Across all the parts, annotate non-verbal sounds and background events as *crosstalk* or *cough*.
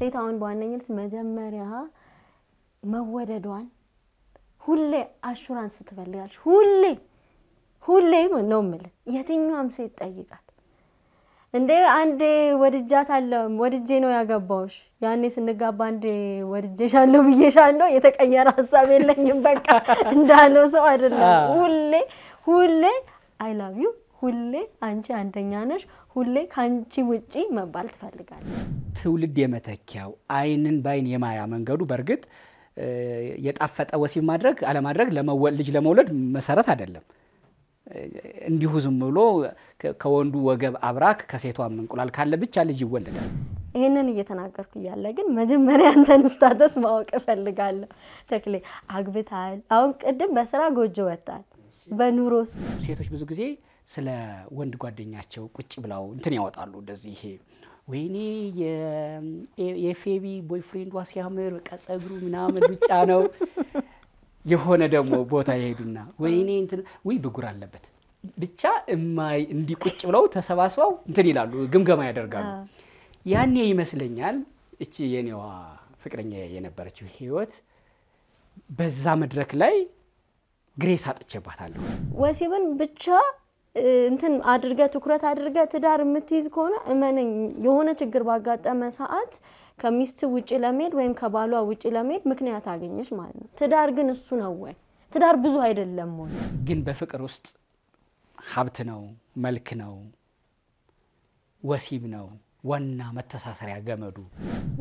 ሴት አሁን በዋነኝነት መጀመሪያ መወደዷን ሁሌ አሹራንስ ትፈልጋለች። ሁሌ ሁሌ ነው የምልህ፣ የትኛዋም ሴት ጠይቃት እንዴ አንዴ ወድጃታለሁ፣ ወድጄ ነው ያገባሁሽ። ያኔ ስንጋባ አንዴ ወድጄሻለሁ ብዬሻለሁ፣ የተቀየረ ሀሳብ የለኝም በቃ እንዳለው ሰው አይደለም። ሁሌ ሁሌ አይ ላቭ ዩ፣ ሁሌ አንቺ አንደኛ ነሽ ሁሌ ከአንቺ ውጪ መባል ትፈልጋለ ትውልድ የመተኪያው አይንን በአይን የማያ መንገዱ በእርግጥ የጣፈጠ ወሲብ ማድረግ አለማድረግ ልጅ ለመውለድ መሰረት አይደለም። እንዲሁ ዝም ብሎ ከወንዱ ወገብ አብራክ ከሴቷም እንቁላል ካለ ብቻ ልጅ ይወለዳል። ይህንን እየተናገርኩ እያለ ግን መጀመሪያ አንተን ስታተስ ማወቅ እፈልጋለሁ። ተክሌ አግብታል። አሁን ቅድም በስራ ጎጆ ወጥታል። በኑሮስ ሴቶች ብዙ ጊዜ ስለ ወንድ ጓደኛቸው ቁጭ ብለው እንትን ያወጣሉ። እንደዚህ ይሄ ወይኔ የፌቢ ቦይፍሬንዷ ሲያምር በቃ ጸጉሩ ምናምን ብጫ ነው። የሆነ ደግሞ ቦታ የሄዱና ወይኔ እንትን ውይ ብጉር አለበት ብቻ እማይ እንዲህ ቁጭ ብለው ተሰባስበው እንትን ይላሉ፣ ግምገማ ያደርጋሉ። ያኔ ይመስለኛል እቺ የኔዋ ፍቅረኛ የነበረችው ህይወት በዛ መድረክ ላይ ግሬስ አጥቼባታለሁ። ወሲብን ብቻ እንትን አድርገ ትኩረት አድርገ ትዳር የምትይዝ ከሆነ እመነኝ የሆነ ችግር ባጋጠመ ሰዓት ከሚስት ውጭ ለመሄድ ወይም ከባሏ ውጭ ለመሄድ ምክንያት አገኘች ማለት ነው። ትዳር ግን እሱ ነው ወይ? ትዳር ብዙ አይደለም ወይ? ግን በፍቅር ውስጥ ሀብት ነው፣ መልክ ነው፣ ወሲብ ነው ዋና መተሳሰሪያ ገመዱ።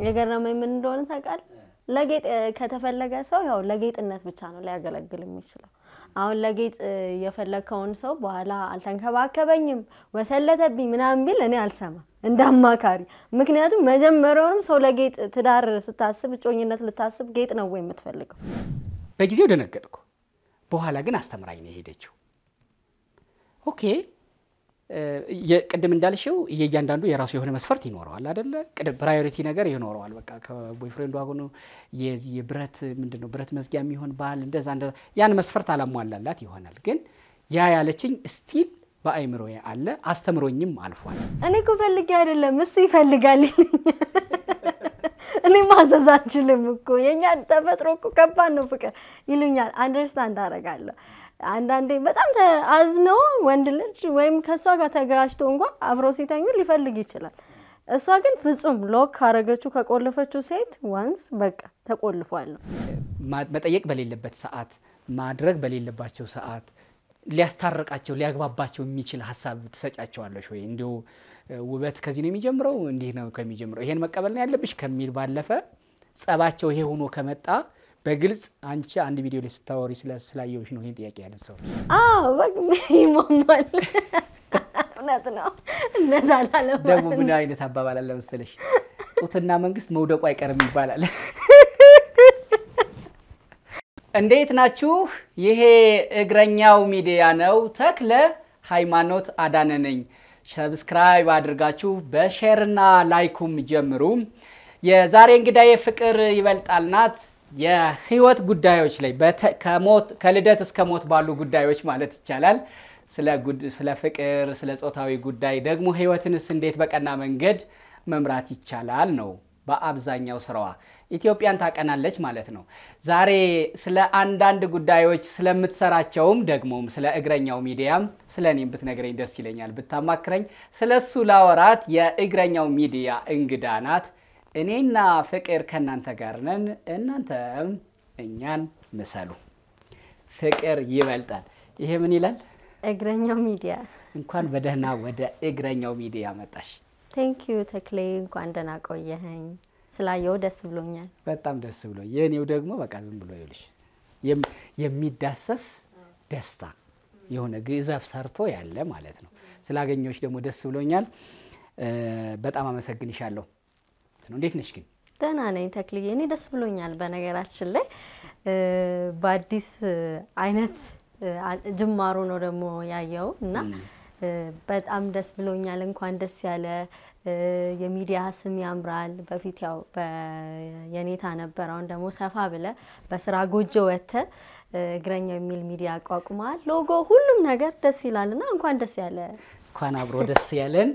የገረመኝ ምን እንደሆነ ታውቃለህ? ለጌጥ ከተፈለገ ሰው ያው ለጌጥነት ብቻ ነው ሊያገለግል የሚችለው። አሁን ለጌጥ የፈለግከውን ሰው በኋላ አልተንከባከበኝም፣ ወሰለተብኝ ምናምን ቢል እኔ አልሰማም እንደ አማካሪ። ምክንያቱም መጀመሪያውንም ሰው ለጌጥ ትዳር ስታስብ እጮኝነት ልታስብ ጌጥ ነው ወይ የምትፈልገው? በጊዜው ደነገጥኩ። በኋላ ግን አስተምራኝ ነው የሄደችው። ኦኬ ቅድም እንዳልሽው የእያንዳንዱ የራሱ የሆነ መስፈርት ይኖረዋል አይደለ? ፕራዮሪቲ ነገር ይኖረዋል። በቃ ከቦይፍሬንዱ አሁኑ የብረት ምንድን ነው ብረት መዝጊያ የሚሆን ባህል እንደዛ እንደ ያን መስፈርት አላሟላላት ይሆናል። ግን ያ ያለችኝ ስቲል በአይምሮ አለ አስተምሮኝም አልፏል። እኔ እኮ ፈልጌ አይደለም እሱ ይፈልጋል እኔ ማዘዝ አልችልም እኮ የእኛ ተፈጥሮ እኮ ከባድ ነው ፍቅር ይሉኛል። አንደርስታንድ አደርጋለሁ አንዳንዴ በጣም አዝኖ ወንድ ልጅ ወይም ከእሷ ጋር ተጋጭቶ እንኳ አብሮ ሲተኙ ሊፈልግ ይችላል። እሷ ግን ፍጹም ሎክ ካረገችው ከቆለፈችው ሴት ዋንስ በቃ ተቆልፏል ነው። መጠየቅ በሌለበት ሰዓት፣ ማድረግ በሌለባቸው ሰዓት ሊያስታርቃቸው ሊያግባባቸው የሚችል ሀሳብ ትሰጫቸዋለች ወይ? እንዲሁ ውበት ከዚህ ነው የሚጀምረው እንዲህ ነው ከሚጀምረው ይሄን መቀበል ነው ያለብሽ ከሚል ባለፈ ጸባቸው ይሄ ሆኖ ከመጣ በግልጽ አንቺ አንድ ቪዲዮ ላይ ስታወሪ ስላየሁሽ ነው ይህን ጥያቄ ያነሳው። ይሟሟል። እውነት ነው። እነዛ ደግሞ ምን አይነት አባባል አለ መሰለሽ? ጡትና መንግስት መውደቁ አይቀርም ይባላል። እንዴት ናችሁ? ይሄ እግረኛው ሚዲያ ነው። ተክለ ሃይማኖት አዳነ ነኝ። ሰብስክራይብ አድርጋችሁ በሼርና ላይኩም ጀምሩ። የዛሬ እንግዳዬ ፍቅር ይበልጣል ናት። የህይወት ጉዳዮች ላይ ከልደት እስከ ሞት ባሉ ጉዳዮች ማለት ይቻላል ስለ ፍቅር፣ ስለ ጾታዊ ጉዳይ ደግሞ ህይወትንስ እንዴት በቀና መንገድ መምራት ይቻላል ነው በአብዛኛው ስራዋ ኢትዮጵያን ታቀናለች ማለት ነው። ዛሬ ስለ አንዳንድ ጉዳዮች ስለምትሰራቸውም ደግሞም ስለ እግረኛው ሚዲያም ስለ እኔም ብትነግረኝ ደስ ይለኛል፣ ብታማክረኝ። ስለ እሱ ላወራት የእግረኛው ሚዲያ እንግዳ ናት። እኔና ፍቅር ከእናንተ ጋር ነን፣ እናንተም እኛን ምሰሉ። ፍቅር ይበልጣል። ይሄ ምን ይላል? እግረኛው ሚዲያ። እንኳን በደህና ወደ እግረኛው ሚዲያ መጣሽ። ዩ ተክሌ፣ እንኳን ደህና ቆየኸኝ። ስላየው ደስ ብሎኛል። በጣም ደስ ብሎ የእኔው ደግሞ በቃ ዝም ብሎ ይልሽ የሚዳሰስ ደስታ የሆነ ግዛፍ ሰርቶ ያለ ማለት ነው። ስላገኘዎች ደግሞ ደስ ብሎኛል። በጣም አመሰግንሻለሁ። ነው። እንዴት ነሽ ግን? ደህና ነኝ ተክልዬ። እኔ ደስ ብሎኛል። በነገራችን ላይ በአዲስ አይነት ጅማሮ ነው ደግሞ ያየው እና በጣም ደስ ብሎኛል። እንኳን ደስ ያለ። የሚዲያ ስም ያምራል። በፊት ያው የኔታ ነበር። አሁን ደግሞ ሰፋ ብለ በስራ ጎጆ ወጥተ እግረኛው የሚል ሚዲያ አቋቁመሃል። ሎጎ፣ ሁሉም ነገር ደስ ይላል እና እንኳን ደስ ያለ እንኳን አብሮ ደስ ያለን።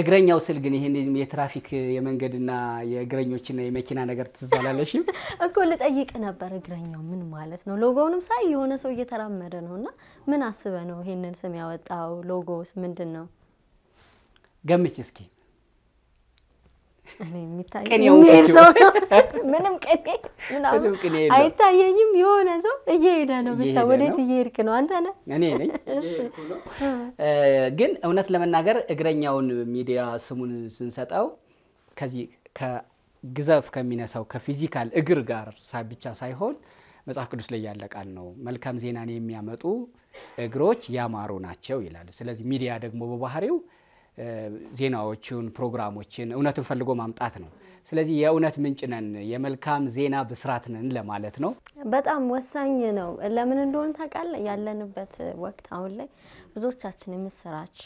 እግረኛው ስል ግን ይሄን የትራፊክ የመንገድና የእግረኞችና የመኪና ነገር ትዝ አላለሽም *laughs* እኮ? ልጠይቅ ነበር እግረኛው ምን ማለት ነው? ሎጎውንም ሳይ የሆነ ሰው እየተራመደ ነው እና ምን አስበ ነው ይሄንን ስም ያወጣው? ሎጎውስ ምንድን ነው? ገምች እስኪ ምንም ቅኔ ምናምን አይታየኝም። የሆነ ሰው እየሄደ ነው ብቻ። ወዴት እየሄድክ ነው አንተ? ነህ እኔ ነኝ። ግን እውነት ለመናገር እግረኛውን ሚዲያ ስሙን ስንሰጠው ከዚህ ከግዘፍ ከሚነሳው ከፊዚካል እግር ጋር ብቻ ሳይሆን መጽሐፍ ቅዱስ ላይ ያለ ቃል ነው። መልካም ዜናን የሚያመጡ እግሮች ያማሩ ናቸው ይላል። ስለዚህ ሚዲያ ደግሞ በባህሪው ዜናዎችን፣ ፕሮግራሞችን እውነቱን ፈልጎ ማምጣት ነው። ስለዚህ የእውነት ምንጭ ነን፣ የመልካም ዜና ብስራት ነን ለማለት ነው። በጣም ወሳኝ ነው። ለምን እንደሆነ ታውቃለህ? ያለንበት ወቅት አሁን ላይ ብዙዎቻችን የምስራች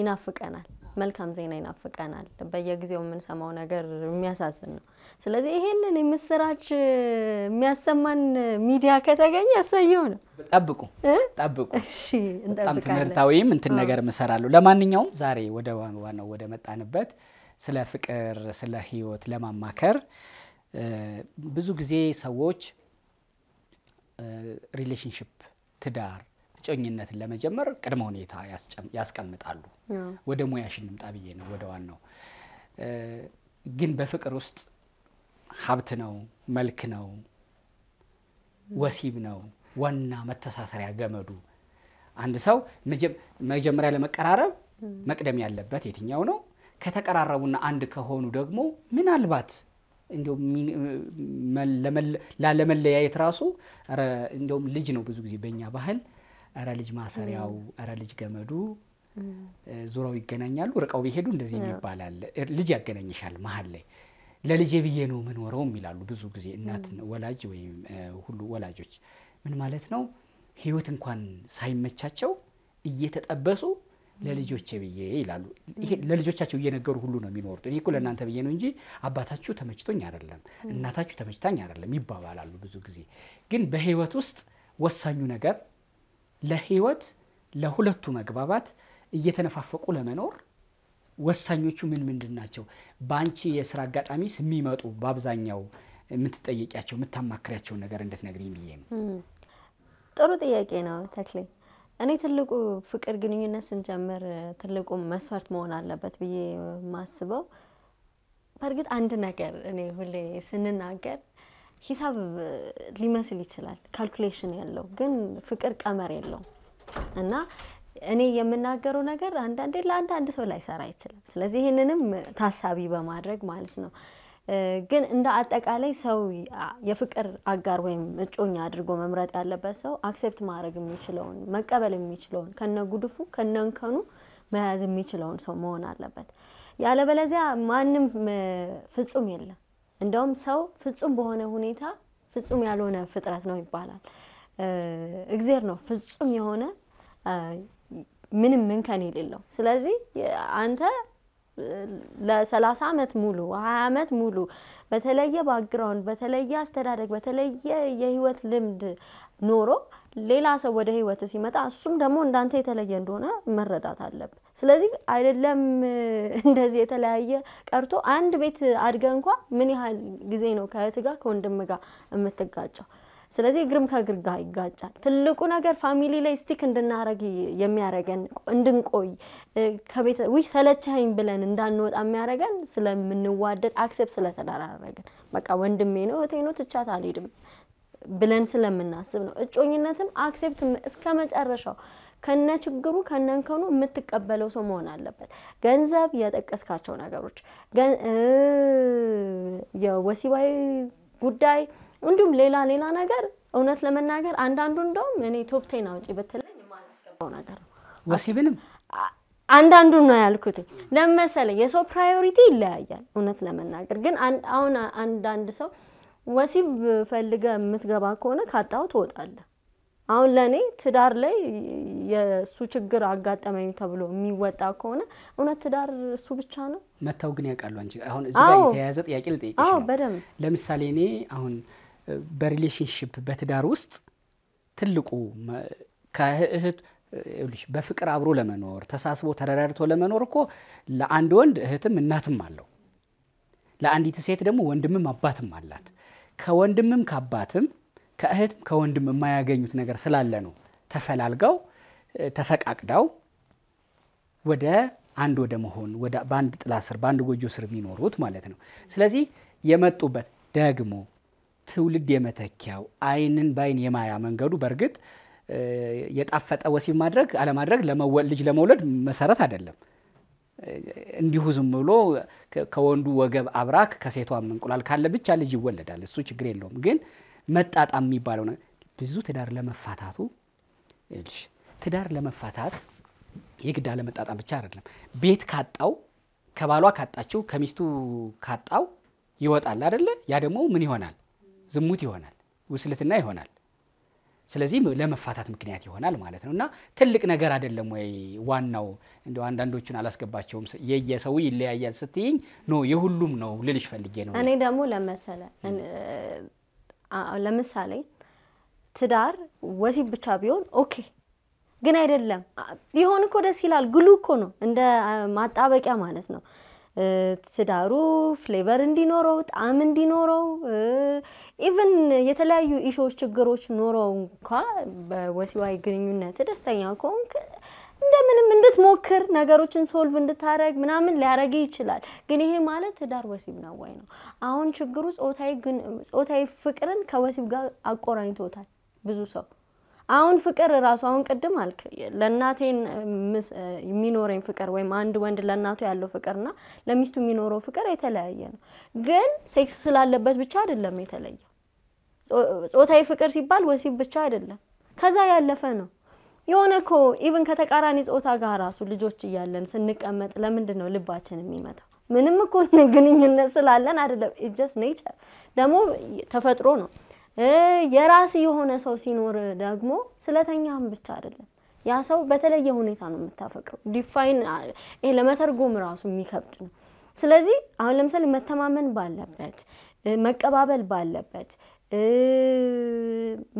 ይናፍቀናል፣ መልካም ዜና ይናፍቀናል። በየጊዜው የምንሰማው ነገር የሚያሳዝን ነው። ስለዚህ ይሄንን የምስራች የሚያሰማን ሚዲያ ከተገኘ ያሳየው ነው። ጠብቁ ጠብቁ። በጣም ትምህርታዊም እንትን ነገር ምሰራለሁ። ለማንኛውም ዛሬ ወደ ዋናው ወደ መጣንበት ስለ ፍቅር፣ ስለ ህይወት ለማማከር ብዙ ጊዜ ሰዎች ሪሌሽንሽፕ ትዳር እጮኝነትን ለመጀመር ቅድመ ሁኔታ ያስቀምጣሉ። ወደ ሙያሽ እንምጣ ብዬ ነው ወደ ዋናው ግን በፍቅር ውስጥ ሀብት ነው፣ መልክ ነው፣ ወሲብ ነው ዋና መተሳሰሪያ ገመዱ። አንድ ሰው መጀመሪያ ለመቀራረብ መቅደም ያለበት የትኛው ነው? ከተቀራረቡና አንድ ከሆኑ ደግሞ ምናልባት እንዲሁም ላለመለያየት ራሱ እንዲሁም ልጅ ነው ብዙ ጊዜ በእኛ ባህል ረ ልጅ ማሰሪያው ረ ልጅ ገመዱ ዙረው ይገናኛሉ። ርቀው ቢሄዱ እንደዚህ ይባላል። ልጅ ያገናኝሻል መሀል ላይ ለልጄ ብዬ ነው የምኖረውም ይላሉ ብዙ ጊዜ እናት ወላጅ ወይም ሁሉ ወላጆች። ምን ማለት ነው? ህይወት እንኳን ሳይመቻቸው እየተጠበሱ ለልጆቼ ብዬ ይላሉ። ይሄ ለልጆቻቸው እየነገሩ ሁሉ ነው የሚኖሩት። እኔ እኮ ለእናንተ ብዬ ነው እንጂ አባታችሁ ተመችቶኝ አይደለም፣ እናታችሁ ተመችታኝ አይደለም ይባባላሉ ብዙ ጊዜ። ግን በህይወት ውስጥ ወሳኙ ነገር ለህይወት ለሁለቱ መግባባት እየተነፋፈቁ ለመኖር ወሳኞቹ ምን ምንድን ናቸው? በአንቺ የስራ አጋጣሚስ የሚመጡ በአብዛኛው የምትጠየቂያቸው የምታማክሪያቸውን ነገር እንድትነግሪኝ ብዬ ነው። ጥሩ ጥያቄ ነው ተክሌ። እኔ ትልቁ ፍቅር ግንኙነት ስንጀምር ትልቁ መስፈርት መሆን አለበት ብዬ ማስበው በእርግጥ አንድ ነገር እኔ ሁሌ ስንናገር ሂሳብ ሊመስል ይችላል ካልኩሌሽን ያለው ግን ፍቅር ቀመር የለውም እና እኔ የምናገረው ነገር አንዳንዴ ለአንዳንድ ሰው ላይሰራ ይችላል። ስለዚህ ይህንንም ታሳቢ በማድረግ ማለት ነው። ግን እንደ አጠቃላይ ሰው የፍቅር አጋር ወይም እጮኛ አድርጎ መምረጥ ያለበት ሰው አክሴፕት ማድረግ የሚችለውን መቀበል የሚችለውን ከነ ጉድፉ ከነ እንከኑ መያዝ የሚችለውን ሰው መሆን አለበት። ያለበለዚያ ማንም ፍጹም የለም። እንደውም ሰው ፍጹም በሆነ ሁኔታ ፍጹም ያልሆነ ፍጥረት ነው ይባላል። እግዜር ነው ፍጹም የሆነ ምንም እንከን የሌለው። ስለዚህ አንተ ለሰላሳ አመት ሙሉ ሀያ ዓመት ሙሉ በተለየ ባክግራውንድ፣ በተለየ አስተዳደግ፣ በተለየ የህይወት ልምድ ኖሮ ሌላ ሰው ወደ ህይወት ሲመጣ እሱም ደግሞ እንዳንተ የተለየ እንደሆነ መረዳት አለብ። ስለዚህ አይደለም *laughs* እንደዚህ የተለያየ ቀርቶ አንድ ቤት አድገ እንኳ ምን ያህል ጊዜ ነው ከእህት ጋር ከወንድም ጋር የምትጋጨው? ስለዚህ እግርም ከእግር ጋር ይጋጫል። ትልቁ ነገር ፋሚሊ ላይ ስቲክ እንድናረግ የሚያረገን እንድንቆይ ከቤተ ውይ ሰለቻኝ ብለን እንዳንወጣ የሚያረገን ስለምንዋደድ አክሴፕት ስለተደራረግን በቃ ወንድሜ ነው እቴ ነው ትቻት አልሄድም ብለን ስለምናስብ ነው። እጮኝነትም አክሴፕት እስከ መጨረሻው ከነ ችግሩ ከነ እንከኑ የምትቀበለው ሰው መሆን አለበት። ገንዘብ የጠቀስካቸው ነገሮች የወሲባዊ ጉዳይ እንዲሁም ሌላ ሌላ ነገር እውነት ለመናገር አንዳንዱ እንደውም እኔ ቶፕቴን አውጪ ብትለኝ የማላስገባው ነገር ነው። ወሲብንም አንዳንዱ ነው ያልኩት። ለመሰለ የሰው ፕራዮሪቲ ይለያያል። እውነት ለመናገር ግን አሁን አንዳንድ ሰው ወሲብ ፈልገ የምትገባ ከሆነ ካጣው ትወጣለ። አሁን ለእኔ ትዳር ላይ የእሱ ችግር አጋጠመኝ ተብሎ የሚወጣ ከሆነ እውነት ትዳር እሱ ብቻ ነው መታው ግን ያውቃሉ። አንቺ አሁን እዚህ ጋር የተያያዘ ጥያቄ ልጠይቅሽ ነው። በደምብ ለምሳሌ እኔ አሁን በሪሌሽንሽፕ በትዳር ውስጥ ትልቁ ከእህት በፍቅር አብሮ ለመኖር ተሳስቦ ተረዳድቶ ለመኖር እኮ ለአንድ ወንድ እህትም እናትም አለው። ለአንዲት ሴት ደግሞ ወንድምም አባትም አላት። ከወንድምም ከአባትም ከእህትም ከወንድም የማያገኙት ነገር ስላለ ነው ተፈላልገው ተፈቃቅደው ወደ አንድ ወደ መሆን በአንድ ጥላ ስር በአንድ ጎጆ ስር የሚኖሩት ማለት ነው። ስለዚህ የመጡበት ደግሞ ትውልድ የመተኪያው አይንን በአይን የማያ መንገዱ በእርግጥ የጣፈጠ ወሲብ ማድረግ አለማድረግ ልጅ ለመውለድ መሰረት አይደለም። እንዲሁ ዝም ብሎ ከወንዱ ወገብ አብራክ ከሴቷ እንቁላል ካለ ብቻ ልጅ ይወለዳል። እሱ ችግር የለውም። ግን መጣጣም የሚባለው ብዙ ትዳር ለመፋታቱ ትዳር ለመፋታት የግድ አለመጣጣም ብቻ አይደለም። ቤት ካጣው ከባሏ ካጣችው ከሚስቱ ካጣው ይወጣል አደለ? ያ ደግሞ ምን ይሆናል? ዝሙት ይሆናል፣ ውስልትና ይሆናል። ስለዚህ ለመፋታት ምክንያት ይሆናል ማለት ነው። እና ትልቅ ነገር አይደለም ወይ? ዋናው እንደ አንዳንዶቹን አላስገባቸውም የየሰው ይለያያል ስትይኝ ኖ የሁሉም ነው ልልሽ ፈልጌ ነው። እኔ ደግሞ ለመሰለ ለምሳሌ ትዳር ወሲብ ብቻ ቢሆን ኦኬ፣ ግን አይደለም ቢሆን እኮ ደስ ይላል። ግሉ እኮ ነው እንደ ማጣበቂያ ማለት ነው። ትዳሩ ፍሌቨር እንዲኖረው ጣዕም እንዲኖረው ኢቨን የተለያዩ ኢሾዎች ችግሮች ኖረው እንኳ በወሲባዊ ግንኙነት ደስተኛ ከሆንክ እንደምንም እንድትሞክር ነገሮችን ሶልቭ እንድታደረግ ምናምን ሊያረግ ይችላል። ግን ይሄ ማለት ትዳር ወሲብ ነው ወይ ነው? አሁን ችግሩ ጾታዊ ፍቅርን ከወሲብ ጋር አቆራኝቶታል ብዙ ሰው አሁን ፍቅር ራሱ አሁን ቅድም አልክ ለእናቴን የሚኖረኝ ፍቅር ወይም አንድ ወንድ ለእናቱ ያለው ፍቅርና ለሚስቱ የሚኖረው ፍቅር የተለያየ ነው። ግን ሴክስ ስላለበት ብቻ አይደለም የተለየው። ጾታዊ ፍቅር ሲባል ወሲብ ብቻ አይደለም፣ ከዛ ያለፈ ነው። የሆነ እኮ ኢቭን ከተቃራኒ ጾታ ጋር ራሱ ልጆች እያለን ስንቀመጥ ለምንድን ነው ልባችን የሚመታው? ምንም እኮ ግንኙነት ስላለን አይደለም። ኢትስ ጀስት ኔቸር ደግሞ ተፈጥሮ ነው። የራስ የሆነ ሰው ሲኖር ደግሞ ስለተኛህም ብቻ አይደለም ያ ሰው በተለየ ሁኔታ ነው የምታፈቅረው። ዲፋይን ይሄ ለመተርጎም ራሱ የሚከብድ ነው። ስለዚህ አሁን ለምሳሌ መተማመን ባለበት፣ መቀባበል ባለበት፣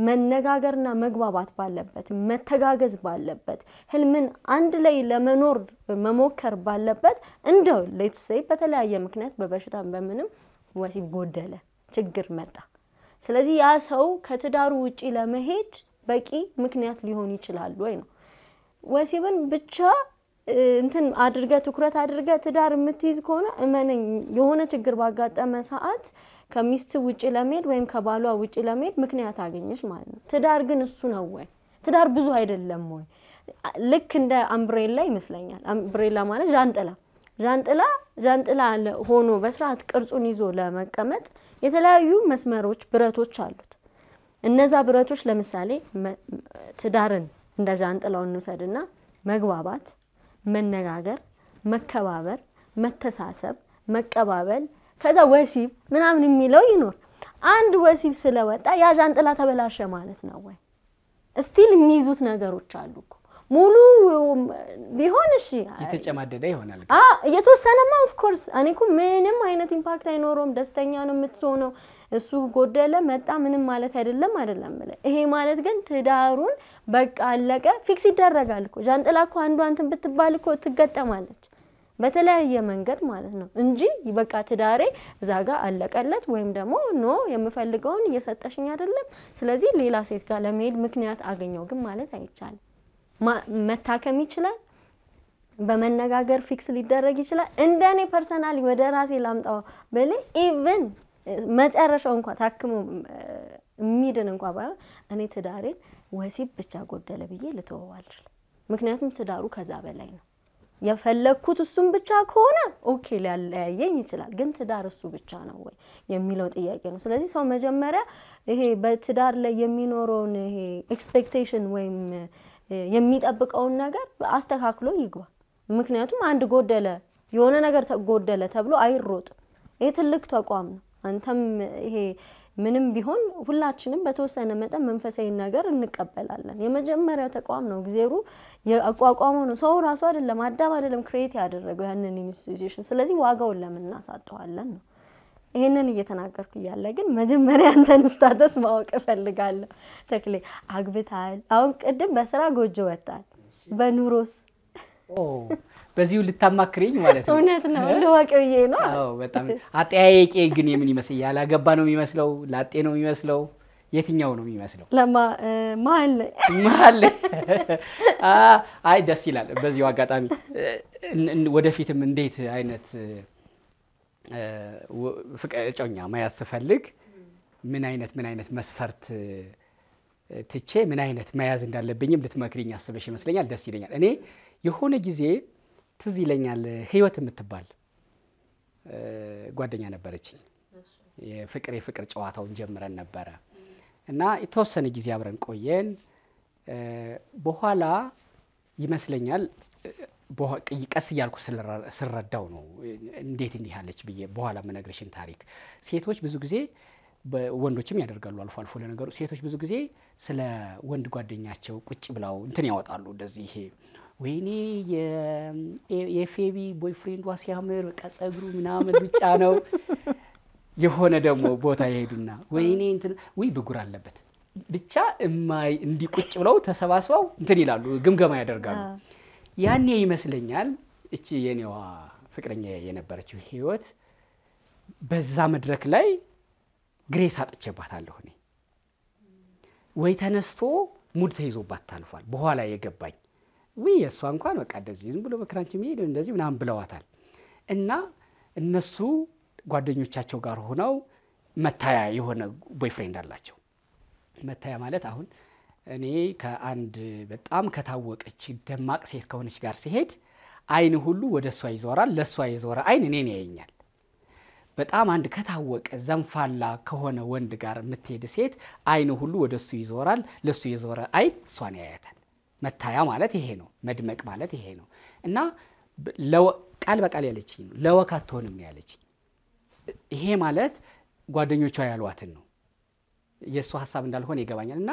መነጋገርና መግባባት ባለበት፣ መተጋገዝ ባለበት፣ ህልምን አንድ ላይ ለመኖር መሞከር ባለበት እንደው ሌትስ በተለያየ ምክንያት በበሽታ በምንም ወሲብ ጎደለ፣ ችግር መጣ ስለዚህ ያ ሰው ከትዳሩ ውጪ ለመሄድ በቂ ምክንያት ሊሆን ይችላል ወይ ነው። ወሲብን ብቻ እንትን አድርገ ትኩረት አድርገ ትዳር የምትይዝ ከሆነ እመነኝ የሆነ ችግር ባጋጠመ ሰዓት ከሚስት ውጭ ለመሄድ ወይም ከባሏ ውጭ ለመሄድ ምክንያት አገኘች ማለት ነው። ትዳር ግን እሱ ነው ወይ? ትዳር ብዙ አይደለም ወይ? ልክ እንደ አምብሬላ ይመስለኛል። አምብሬላ ማለት ዣንጥላ ዣንጥላ ዣንጥላ ሆኖ በስርዓት ቅርጹን ይዞ ለመቀመጥ የተለያዩ መስመሮች፣ ብረቶች አሉት። እነዛ ብረቶች ለምሳሌ ትዳርን እንደ ጃንጥላው እንውሰድና መግባባት፣ መነጋገር፣ መከባበር፣ መተሳሰብ፣ መቀባበል ከዛ ወሲብ ምናምን የሚለው ይኖር። አንድ ወሲብ ስለወጣ ያ ጃንጥላ ተበላሸ ማለት ነው ወይ? እስቲል የሚይዙት ነገሮች አሉ እኮ ሙሉ ቢሆን እሺ፣ የተጨማደደ ይሆናል። እየተወሰነማ ኦፍኮርስ እኔ እኮ ምንም አይነት ኢምፓክት አይኖረውም። ደስተኛ ነው የምትሆነው። እሱ ጎደለ መጣ ምንም ማለት አይደለም አይደለም። ይሄ ማለት ግን ትዳሩን በቃ አለቀ ፊክስ ይደረጋል እኮ ዣንጥላ እኮ አንዷ አንትን ብትባል እኮ ትገጠማለች በተለያየ መንገድ ማለት ነው እንጂ በቃ ትዳሬ እዛ ጋር አለቀለት ወይም ደግሞ ኖ የምፈልገውን እየሰጠሽኝ አይደለም፣ ስለዚህ ሌላ ሴት ጋር ለመሄድ ምክንያት አገኘው ግን ማለት አይቻልም። መታከም ይችላል። በመነጋገር ፊክስ ሊደረግ ይችላል። እንደ እኔ ፐርሰናሊ ወደ ራሴ ላምጣው በሌ ኢቭን መጨረሻው እንኳ ታክሞ የሚድን እንኳ ባይሆን እኔ ትዳሬን ወሲብ ብቻ ጎደለ ብዬ ልተወው አልችልም። ምክንያቱም ትዳሩ ከዛ በላይ ነው። የፈለግኩት እሱም ብቻ ከሆነ ኦኬ ሊያለያየኝ ይችላል። ግን ትዳር እሱ ብቻ ነው ወይ የሚለው ጥያቄ ነው። ስለዚህ ሰው መጀመሪያ ይሄ በትዳር ላይ የሚኖረውን ይሄ ኤክስፔክቴሽን ወይም የሚጠብቀውን ነገር አስተካክሎ ይግባ። ምክንያቱም አንድ ጎደለ የሆነ ነገር ጎደለ ተብሎ አይሮጥም። ይህ ትልቅ ተቋም ነው። አንተም ይሄ ምንም ቢሆን ሁላችንም በተወሰነ መጠን መንፈሳዊ ነገር እንቀበላለን። የመጀመሪያ ተቋም ነው። እግዜሩ የአቋቋመው ነው። ሰው ራሱ አይደለም፣ አዳም አይደለም ክሬት ያደረገው ያንን ኢንስቲትዩሽን። ስለዚህ ዋጋውን ለምን እናሳጠዋለን ነው ይህንን እየተናገርኩ እያለ ግን መጀመሪያ *laughs* አንተን ስታተስ ማወቅ እፈልጋለሁ። ተክሌ አግብታል። አሁን ቅድም በስራ ጎጆ ወጣል። በኑሮስ በዚሁ ልታማክሬኝ ማለት ነው? እውነት ነው ልወቅ ብዬ ነው። በጣም አጠያየቄ ግን የምን ይመስል ያላገባ ነው የሚመስለው? ላጤ ነው የሚመስለው? የትኛው ነው የሚመስለው? ለማ መሀል *laughs* መሀል። አይ ደስ ይላል። በዚሁ አጋጣሚ ወደፊትም እንዴት አይነት እጮኛ መያዝ ስፈልግ ምን አይነት ምን አይነት መስፈርት ትቼ ምን አይነት መያዝ እንዳለብኝም ልትመክሪኝ አስበሽ ይመስለኛል። ደስ ይለኛል። እኔ የሆነ ጊዜ ትዝ ይለኛል ህይወት የምትባል ጓደኛ ነበረችኝ። የፍቅር የፍቅር ጨዋታውን ጀምረን ነበረ እና የተወሰነ ጊዜ አብረን ቆየን። በኋላ ይመስለኛል ቀስ እያልኩ ስረዳው ነው እንዴት እንዲህ አለች ብዬ በኋላ መነግርሽን ታሪክ። ሴቶች ብዙ ጊዜ ወንዶችም ያደርጋሉ አልፎ አልፎ ለነገሩ፣ ሴቶች ብዙ ጊዜ ስለ ወንድ ጓደኛቸው ቁጭ ብለው እንትን ያወጣሉ እንደዚህ ይሄ ወይኔ የፌቢ ቦይፍሬንዷ ሲያምር በቃ ጸጉሩ ምናምን ብጫ ነው። የሆነ ደግሞ ቦታ የሄዱና ወይኔ እንትን ውይ ብጉር አለበት ብቻ እማይ እንዲቁጭ ብለው ተሰባስበው እንትን ይላሉ፣ ግምገማ ያደርጋሉ። ያኔ ይመስለኛል እቺ የኔዋ ፍቅረኛ የነበረችው ህይወት በዛ መድረክ ላይ ግሬስ አጥቼባታለሁ እኔ ወይ ተነስቶ ሙድ ተይዞባት ታልፏል። በኋላ የገባኝ ውይ የእሷ እንኳን በቃ እንደዚህ ዝም ብሎ በክራንች የሚሄድ እንደዚህ ምናምን ብለዋታል። እና እነሱ ጓደኞቻቸው ጋር ሆነው መታያ የሆነ ቦይፍሬንድ አላቸው። መታያ ማለት አሁን እኔ ከአንድ በጣም ከታወቀች ደማቅ ሴት ከሆነች ጋር ሲሄድ አይን ሁሉ ወደ እሷ ይዞራል። ለእሷ የዞረ አይን እኔን ያየኛል። በጣም አንድ ከታወቀ ዘንፋላ ከሆነ ወንድ ጋር የምትሄድ ሴት አይን ሁሉ ወደ እሱ ይዞራል። ለእሱ የዞረ አይን እሷን ያያታል። መታያ ማለት ይሄ ነው። መድመቅ ማለት ይሄ ነው እና ቃል በቃል ያለችኝ ነው። ለወክ አትሆንም ያለችኝ። ይሄ ማለት ጓደኞቿ ያሏትን ነው። የእሱ ሀሳብ እንዳልሆነ ይገባኛል እና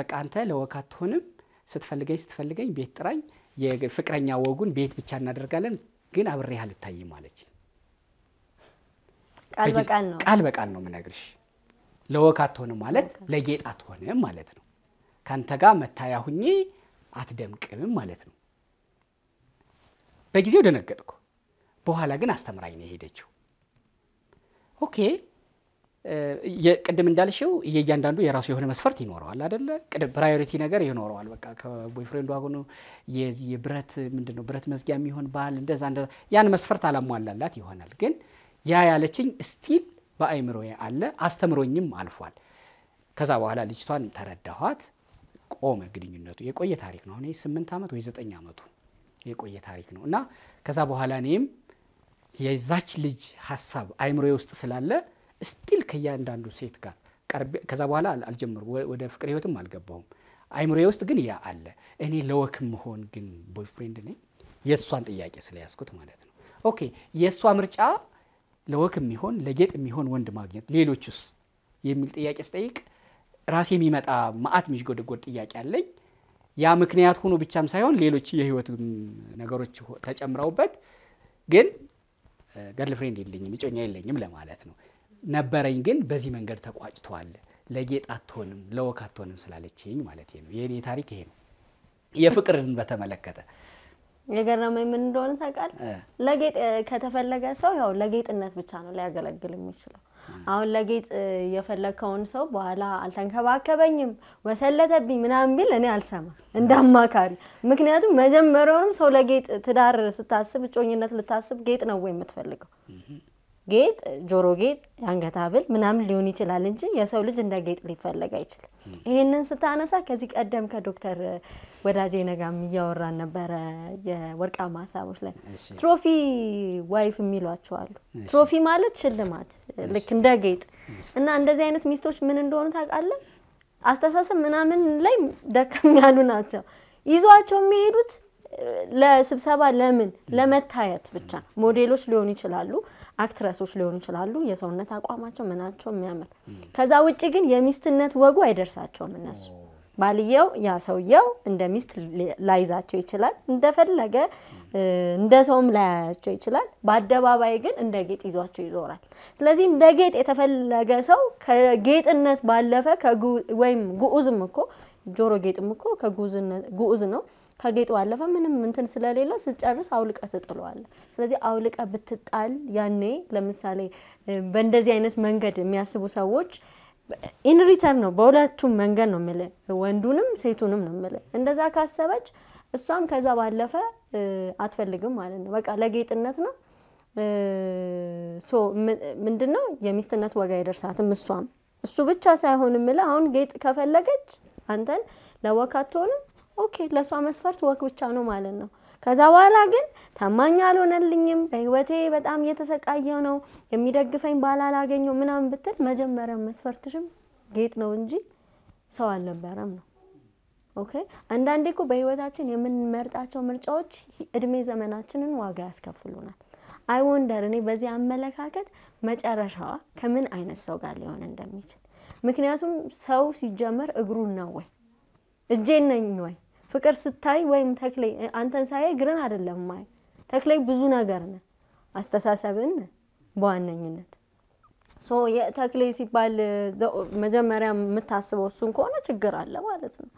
በቃ አንተ ለወግ አትሆንም፣ ስትፈልገኝ ስትፈልገኝ ቤት ጥራኝ፣ የፍቅረኛ ወጉን ቤት ብቻ እናደርጋለን፣ ግን አብሬህ አልታይም አለች። ቃል በቃል ነው የምነግርሽ። ለወግ አትሆንም ማለት ለጌጥ አትሆንም ማለት ነው። ከአንተ ጋር መታያ ሁኜ አትደምቅም ማለት ነው። በጊዜው ደነገጥኩ። በኋላ ግን አስተምራኝ ነው የሄደችው። ኦኬ ቅድም እንዳልሽው የእያንዳንዱ የራሱ የሆነ መስፈርት ይኖረዋል አደለ? ፕራዮሪቲ ነገር ይኖረዋል። በቃ ከቦይፍሬንዱ አሁኑ የብረት ምንድን ነው ብረት መዝጊያ የሚሆን ባህል እንደዛ ያን መስፈርት አላሟላላት ይሆናል። ግን ያ ያለችኝ ስቲል በአይምሮ አለ አስተምሮኝም አልፏል። ከዛ በኋላ ልጅቷን ተረዳኋት፣ ቆመ ግንኙነቱ። የቆየ ታሪክ ነው። እኔ ስምንት ዓመት ወይ ዘጠኝ ዓመቱ የቆየ ታሪክ ነው እና ከዛ በኋላ እኔም የዛች ልጅ ሀሳብ አይምሮ ውስጥ ስላለ ስቲል ከእያንዳንዱ ሴት ጋር ከዛ በኋላ አልጀምሩ ወደ ፍቅር ህይወትም አልገባሁም። አይምሮ ውስጥ ግን ያ አለ። እኔ ለወክ መሆን ግን ቦይፍሬንድ ነኝ። የእሷን ጥያቄ ስለያዝኩት ማለት ነው። ኦኬ የእሷ ምርጫ ለወክ የሚሆን ለጌጥ የሚሆን ወንድ ማግኘት ሌሎችስ የሚል ጥያቄ ስጠይቅ ራሴ የሚመጣ ማአት የሚጎደጎድ ጥያቄ አለኝ። ያ ምክንያት ሆኖ ብቻም ሳይሆን ሌሎች የህይወት ነገሮች ተጨምረውበት ግን ገርል ፍሬንድ የለኝም፣ እጮኛ የለኝም ለማለት ነው። ነበረኝ ግን በዚህ መንገድ ተቋጭተዋል። ለጌጥ አትሆንም ለወክ አትሆንም ስላለችኝ ማለት ነው። የኔ ታሪክ ይሄ ነው። የፍቅርን በተመለከተ የገረመኝ ምን እንደሆነ ታውቃለህ? ለጌጥ ከተፈለገ ሰው ያው ለጌጥነት ብቻ ነው ሊያገለግል የሚችለው። አሁን ለጌጥ የፈለግከውን ሰው በኋላ አልተንከባከበኝም፣ ወሰለተብኝ ምናምን ቢል እኔ አልሰማ እንደ አማካሪ። ምክንያቱም መጀመሪያውንም ሰው ለጌጥ ትዳር ስታስብ፣ እጮኝነት ልታስብ ጌጥ ነው ወይ የምትፈልገው ጌጥ፣ ጆሮ ጌጥ፣ የአንገት ሀብል ምናምን ሊሆን ይችላል እንጂ የሰው ልጅ እንደ ጌጥ ሊፈለግ አይችልም። ይህንን ስታነሳ ከዚህ ቀደም ከዶክተር ወዳጄ ነጋም እያወራን ነበረ የወርቃማ ሀሳቦች ላይ ትሮፊ ዋይፍ የሚሏቸው አሉ። ትሮፊ ማለት ሽልማት ልክ እንደ ጌጥ እና እንደዚህ አይነት ሚስቶች ምን እንደሆኑ ታውቃለህ? አስተሳሰብ ምናምን ላይ ደከም ያሉ ናቸው። ይዟቸው የሚሄዱት ለስብሰባ ለምን ለመታየት ብቻ ሞዴሎች ሊሆኑ ይችላሉ። አክትረሶች ሊሆኑ ይችላሉ። የሰውነት አቋማቸው ምናቸው የሚያምር። ከዛ ውጭ ግን የሚስትነት ወጉ አይደርሳቸውም እነሱ ባልየው ያ ሰውየው እንደ ሚስት ላይዛቸው ይችላል። እንደፈለገ እንደ ሰውም ላያያቸው ይችላል። በአደባባይ ግን እንደ ጌጥ ይዟቸው ይዞራል። ስለዚህ እንደ ጌጥ የተፈለገ ሰው ከጌጥነት ባለፈ ወይም ጉዑዝም እኮ ጆሮ ጌጥም እኮ ከጉዑዝ ነው ከጌጥ ባለፈ ምንም እንትን ስለሌለው ስጨርስ አውልቀ ትጥለዋለ። ስለዚህ አውልቀ ብትጣል ያኔ ለምሳሌ በእንደዚህ አይነት መንገድ የሚያስቡ ሰዎች ኢንሪተር ነው በሁለቱም መንገድ ነው ምል ወንዱንም ሴቱንም ነው ምል። እንደዛ ካሰበች እሷም ከዛ ባለፈ አትፈልግም ማለት ነው። በቃ ለጌጥነት ነው። ሶ ምንድነው የሚስትነት ወጋ አይደርሳትም። እሷም እሱ ብቻ ሳይሆን ምል አሁን ጌጥ ከፈለገች አንተን ለወግ አትሆንም ኦኬ ለእሷ መስፈርት ወክ ብቻ ነው ማለት ነው። ከዛ በኋላ ግን ታማኝ አልሆነልኝም፣ በህይወቴ በጣም እየተሰቃየው ነው፣ የሚደግፈኝ ባል አላገኘው ምናምን ብትል መጀመሪያ መስፈርትሽም ጌጥ ነው እንጂ ሰው አልነበረም ነው። ኦኬ አንዳንዴ እኮ በህይወታችን የምንመርጣቸው ምርጫዎች እድሜ ዘመናችንን ዋጋ ያስከፍሉናል። አይ ወንደር እኔ በዚህ አመለካከት መጨረሻዋ ከምን አይነት ሰው ጋር ሊሆን እንደሚችል ምክንያቱም ሰው ሲጀመር እግሩን ነው ወይ እጄን ነኝ ወይ ፍቅር ስታይ ወይም ተክሌ አንተን ሳይ እግርን አይደለም ማይ ተክሌ ብዙ ነገር ነ አስተሳሰብን በዋነኝነት ሶ የተክሌ ሲባል መጀመሪያ የምታስበው እሱን ከሆነ ችግር አለ ማለት ነው።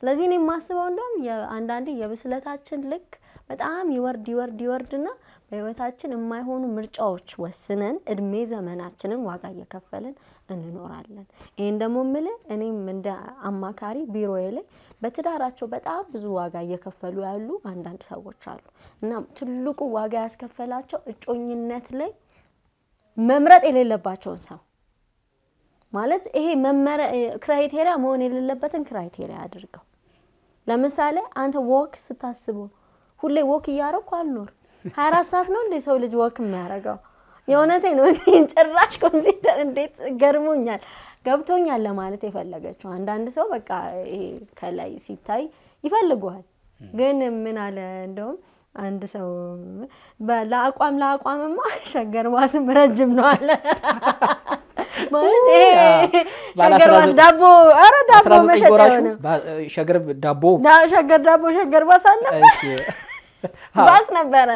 ስለዚህ እኔ የማስበው እንደውም አንዳንዴ የብስለታችን ልክ በጣም ይወርድ ይወርድ ይወርድና በህይወታችን የማይሆኑ ምርጫዎች ወስነን እድሜ ዘመናችንን ዋጋ እየከፈልን እንኖራለን። ይህን ደግሞ ምል እኔም እንደ አማካሪ ቢሮዬ ላይ በትዳራቸው በጣም ብዙ ዋጋ እየከፈሉ ያሉ አንዳንድ ሰዎች አሉ። እና ትልቁ ዋጋ ያስከፈላቸው እጮኝነት ላይ መምረጥ የሌለባቸውን ሰው ማለት ይሄ ክራይቴሪያ መሆን የሌለበትን ክራይቴሪያ አድርገው። ለምሳሌ አንተ ወክ ስታስበው ሁሌ ወክ እያረኩ አልኖር ሀያ አራት ሰዓት ነው እንዴ ሰው ልጅ ወክ የሚያደርገው? የእውነቴ ነው። እኔን ጭራሽ ኮንሲደር እንዴት ገርሞኛል፣ ገብቶኛል ለማለት የፈለገችው አንዳንድ ሰው በቃ ይሄ ከላይ ሲታይ ይፈልጉሃል። ግን ምን አለ እንደውም አንድ ሰው ለአቋም ለአቋምማ ሸገር ዋስም ረጅም ነው አለ። *laughs* ማለት ሸገር ዋስ ዳቦ፣ ዳቦ መሸጫ ሸገር ዳቦ ሸገር ዳቦ ሸገር ዋስ አለ ባስ ነበረ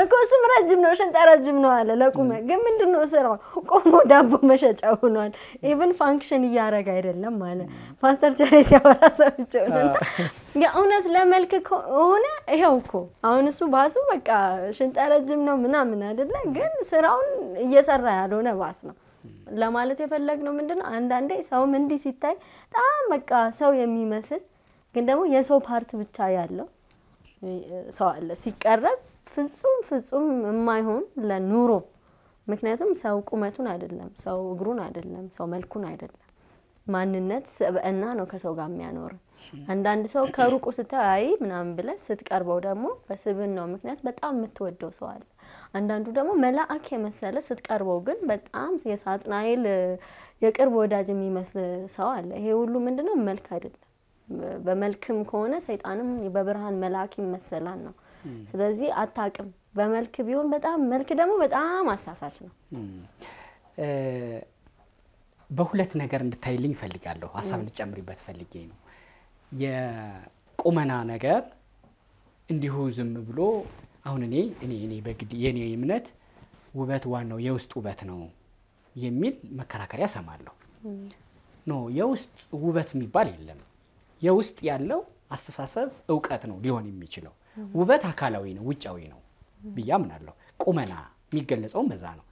እኮ ስም ረጅም ነው፣ ሽንጣ ረጅም ነው አለ ለቁመ። ግን ምንድን ነው ቆሞ ዳቦ መሸጫ ሆኗል። ኢቨን ፋንክሽን እያደረገ አይደለም አለ። ፓስተር ቸሬ ሲያወራ ሰምቼው ነውና የእውነት ለመልክ ከሆነ ይኸው እኮ አሁን እሱ ባሱ በቃ ሽንጣ ረጅም ነው ምናምን አይደለ፣ ግን ስራውን እየሰራ ያልሆነ ባስ ነው። ለማለት የፈለግነው ነው አንዳንዴ ሰውም እንዲህ ሲታይ በጣም በቃ ሰው የሚመስል ግን ደግሞ የሰው ፓርት ብቻ ያለው ሰው አለ። ሲቀረብ ፍጹም ፍጹም የማይሆን ለኑሮ ምክንያቱም ሰው ቁመቱን አይደለም፣ ሰው እግሩን አይደለም፣ ሰው መልኩን አይደለም። ማንነት ስብዕና ነው ከሰው ጋር የሚያኖር። አንዳንድ ሰው ከሩቁ ስታይ ምናምን ብለህ ስትቀርበው ደግሞ በስብዕናው ምክንያት በጣም የምትወደው ሰው አለ። አንዳንዱ ደግሞ መላእክ የመሰለ ስትቀርበው ግን በጣም የሳጥናኤል የቅርብ ወዳጅ የሚመስል ሰው አለ። ይሄ ሁሉ ምንድነው? መልክ አይደለም በመልክም ከሆነ ሰይጣንም በብርሃን መልአክ ይመሰላል ነው። ስለዚህ አታቅም በመልክ ቢሆን በጣም መልክ ደግሞ በጣም አሳሳች ነው። በሁለት ነገር እንድታይልኝ እፈልጋለሁ። ሀሳብ እንድጨምሪበት ፈልጌ ነው። የቁመና ነገር እንዲሁ ዝም ብሎ አሁን እኔ እኔ እኔ በግድ የእኔ እምነት ውበት ዋናው የውስጥ ውበት ነው የሚል መከራከሪያ ሰማለሁ። ኖ የውስጥ ውበት የሚባል የለም። የውስጥ ያለው አስተሳሰብ እውቀት ነው ሊሆን የሚችለው። ውበት አካላዊ ነው፣ ውጫዊ ነው ብዬ አምናለሁ። ቁመና የሚገለጸውም በዛ ነው።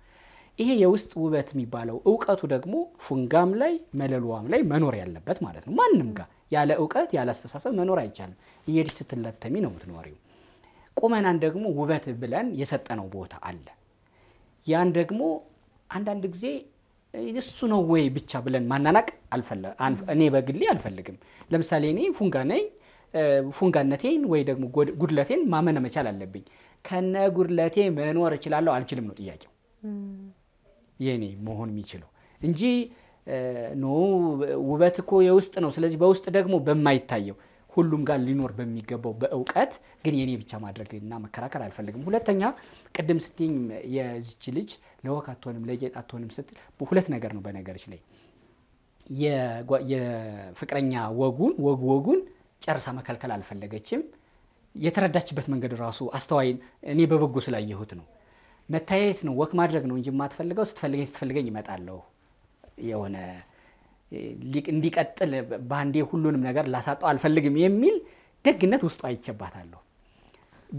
ይሄ የውስጥ ውበት የሚባለው እውቀቱ ደግሞ ፉንጋም ላይ መለሏም ላይ መኖር ያለበት ማለት ነው። ማንም ጋር ያለ እውቀት ያለ አስተሳሰብ መኖር አይቻልም። እየሄድሽ ስትለተሚ ነው የምትኖሪው። ቁመናን ደግሞ ውበት ብለን የሰጠነው ቦታ አለ። ያን ደግሞ አንዳንድ ጊዜ እሱ ነው ወይ ብቻ ብለን ማናናቅ እኔ በግሌ አልፈልግም። ለምሳሌ እኔ ፉንጋ ነኝ። ፉንጋነቴን ወይ ደግሞ ጉድለቴን ማመን መቻል አለብኝ። ከነ ጉድለቴ መኖር እችላለሁ አልችልም ነው ጥያቄው የኔ መሆን የሚችለው እንጂ ኖ ውበት እኮ የውስጥ ነው። ስለዚህ በውስጥ ደግሞ በማይታየው ሁሉም ጋር ሊኖር በሚገባው በእውቀት ግን የኔ ብቻ ማድረግ እና መከራከር አልፈልግም። ሁለተኛ ቅድም ስትኝ የዚች ልጅ ለወክ አትሆንም ለጌጥ አትሆንም ስትል ሁለት ነገር ነው በነገርች ላይ የፍቅረኛ ወጉን ወግ ወጉን ጨርሳ መከልከል አልፈለገችም። የተረዳችበት መንገድ ራሱ አስተዋይን እኔ በበጎ ስላየሁት ነው። መታየት ነው ወክ ማድረግ ነው እንጂ የማትፈልገው ስትፈልገኝ ስትፈልገኝ ይመጣለሁ የሆነ እንዲቀጥል በአንዴ ሁሉንም ነገር ላሳጠው አልፈልግም የሚል ደግነት ውስጡ አይቸባታለሁ።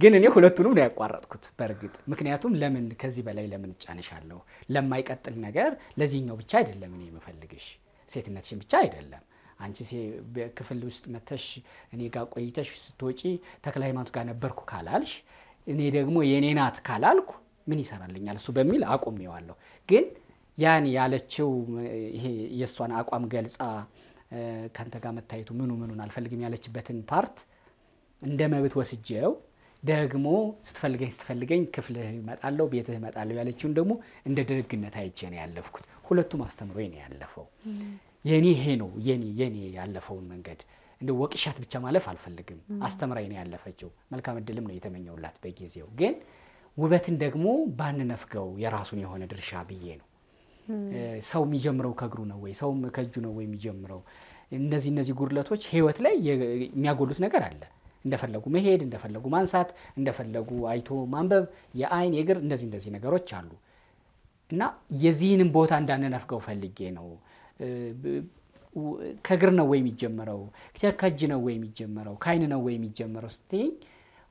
ግን እኔ ሁለቱንም ነው ያቋረጥኩት። በእርግጥ ምክንያቱም ለምን ከዚህ በላይ ለምን እጫንሻለሁ? ለማይቀጥል ነገር ለዚህኛው ብቻ አይደለም እኔ የምፈልግሽ፣ ሴትነትሽን ብቻ አይደለም አንቺ ክፍል ውስጥ መተሽ እኔ ጋር ቆይተሽ ስትወጪ ተክለ ሃይማኖት ጋር ነበርኩ ካላልሽ እኔ ደግሞ የኔ ናት ካላልኩ ምን ይሰራልኛል እሱ በሚል አቁሜዋለሁ ግን ያን ያለችው ይሄ የእሷን አቋም ገልጻ ከአንተ ጋር መታየቱ ምኑ ምኑን አልፈልግም ያለችበትን ፓርት እንደ መብት ወስጄው ደግሞ ስትፈልገኝ ስትፈልገኝ ክፍልህ እመጣለሁ ቤትህ እመጣለሁ ያለችውን ደግሞ እንደ ደግነት አይቼ ነው ያለፍኩት። ሁለቱም አስተምሮ ነው ያለፈው። የኔ ይሄ ነው የኔ የኔ ያለፈውን መንገድ እንደ ወቅሻት ብቻ ማለፍ አልፈልግም። አስተምራኝ ነው ያለፈችው። መልካም እድልም ነው የተመኘውላት በጊዜው። ግን ውበትን ደግሞ ባንነፍገው የራሱን የሆነ ድርሻ ብዬ ነው ሰው የሚጀምረው ከእግሩ ነው ወይ ሰውም ከእጁ ነው ወይ የሚጀምረው? እነዚህ እነዚህ ጉድለቶች ህይወት ላይ የሚያጎሉት ነገር አለ። እንደፈለጉ መሄድ፣ እንደፈለጉ ማንሳት፣ እንደፈለጉ አይቶ ማንበብ፣ የአይን የእግር እንደዚህ እንደዚህ ነገሮች አሉ እና የዚህንም ቦታ እንዳንነፍገው ፈልጌ ነው። ከእግር ነው ወይ የሚጀምረው ከእጅ ነው ወይ የሚጀምረው ከአይን ነው ወይ የሚጀምረው ስትይኝ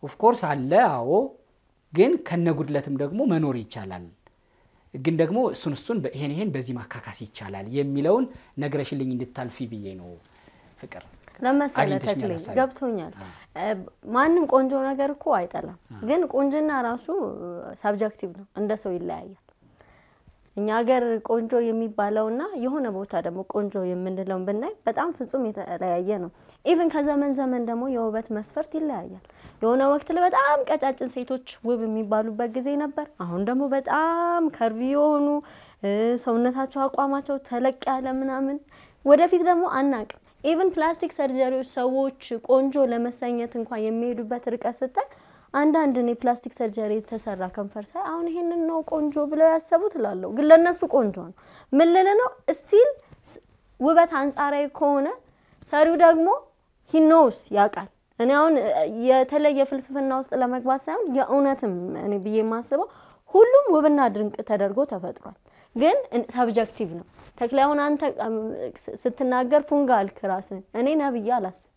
ኦፍኮርስ አለ አዎ። ግን ከነጉድለትም ደግሞ መኖር ይቻላል። ግን ደግሞ እሱን እሱን ይሄን ይሄን በዚህ ማካካስ ይቻላል የሚለውን ነግረሽልኝ እንድታልፊ ብዬ ነው። ፍቅር ለመሰለ ተክሌ ገብቶኛል። ማንም ቆንጆ ነገር እኮ አይጠላም፣ ግን ቁንጅና ራሱ ሳብጀክቲቭ ነው፣ እንደ ሰው ይለያያል። እኛ ሀገር ቆንጆ የሚባለውና የሆነ ቦታ ደግሞ ቆንጆ የምንለውን ብናይ በጣም ፍጹም የተለያየ ነው። ኢቭን ከዘመን ዘመን ደግሞ የውበት መስፈርት ይለያያል። የሆነ ወቅት ላይ በጣም ቀጫጭን ሴቶች ውብ የሚባሉበት ጊዜ ነበር። አሁን ደግሞ በጣም ከርቪ የሆኑ ሰውነታቸው፣ አቋማቸው ተለቅ ያለ ምናምን፣ ወደፊት ደግሞ አናቅም። ኢቭን ፕላስቲክ ሰርጀሪዎች ሰዎች ቆንጆ ለመሰኘት እንኳን የሚሄዱበት ርቀት ስታይ አንዳንድ እኔ ፕላስቲክ ሰርጀሪ የተሰራ ከንፈር ሳይ አሁን ይሄንን ነው ቆንጆ ብለው ያሰቡት እላለሁ። ግን ለእነሱ ቆንጆ ነው። ምን ልል ነው ስቲል ውበት አንጻራዊ ከሆነ ሰሪው ደግሞ ሂኖስ ያውቃል። እኔ አሁን የተለየ ፍልስፍና ውስጥ ለመግባት ሳይሆን የእውነትም እኔ ብዬ የማስበው ሁሉም ውብና ድንቅ ተደርጎ ተፈጥሯል። ግን ሰብጀክቲቭ ነው። ተክላይ አሁን አንተ ስትናገር ፉንጋ አልክ ራስን። እኔ ነብዬ አላስብ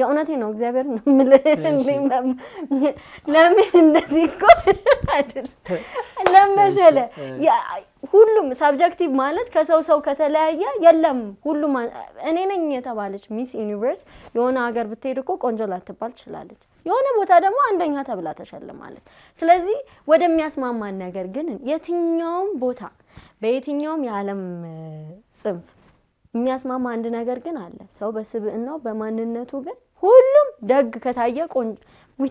የእውነቴ ነው። እግዚአብሔር ነው ለምን እንደዚህ እኮ አይደል? ሁሉም ሳብጀክቲቭ ማለት ከሰው ሰው ከተለያየ የለም። ሁሉም እኔ ነኝ የተባለች ሚስ ዩኒቨርስ የሆነ ሀገር ብትሄድ እኮ ቆንጆ ላትባል ትችላለች። የሆነ ቦታ ደግሞ አንደኛ ተብላ ተሸልማለች። ስለዚህ ወደሚያስማማን ነገር ግን የትኛውም ቦታ በየትኛውም የዓለም ጽንፍ የሚያስማማ አንድ ነገር ግን አለ። ሰው በስብዕናው በማንነቱ ግን ሁሉም ደግ ከታየ ቆንጆ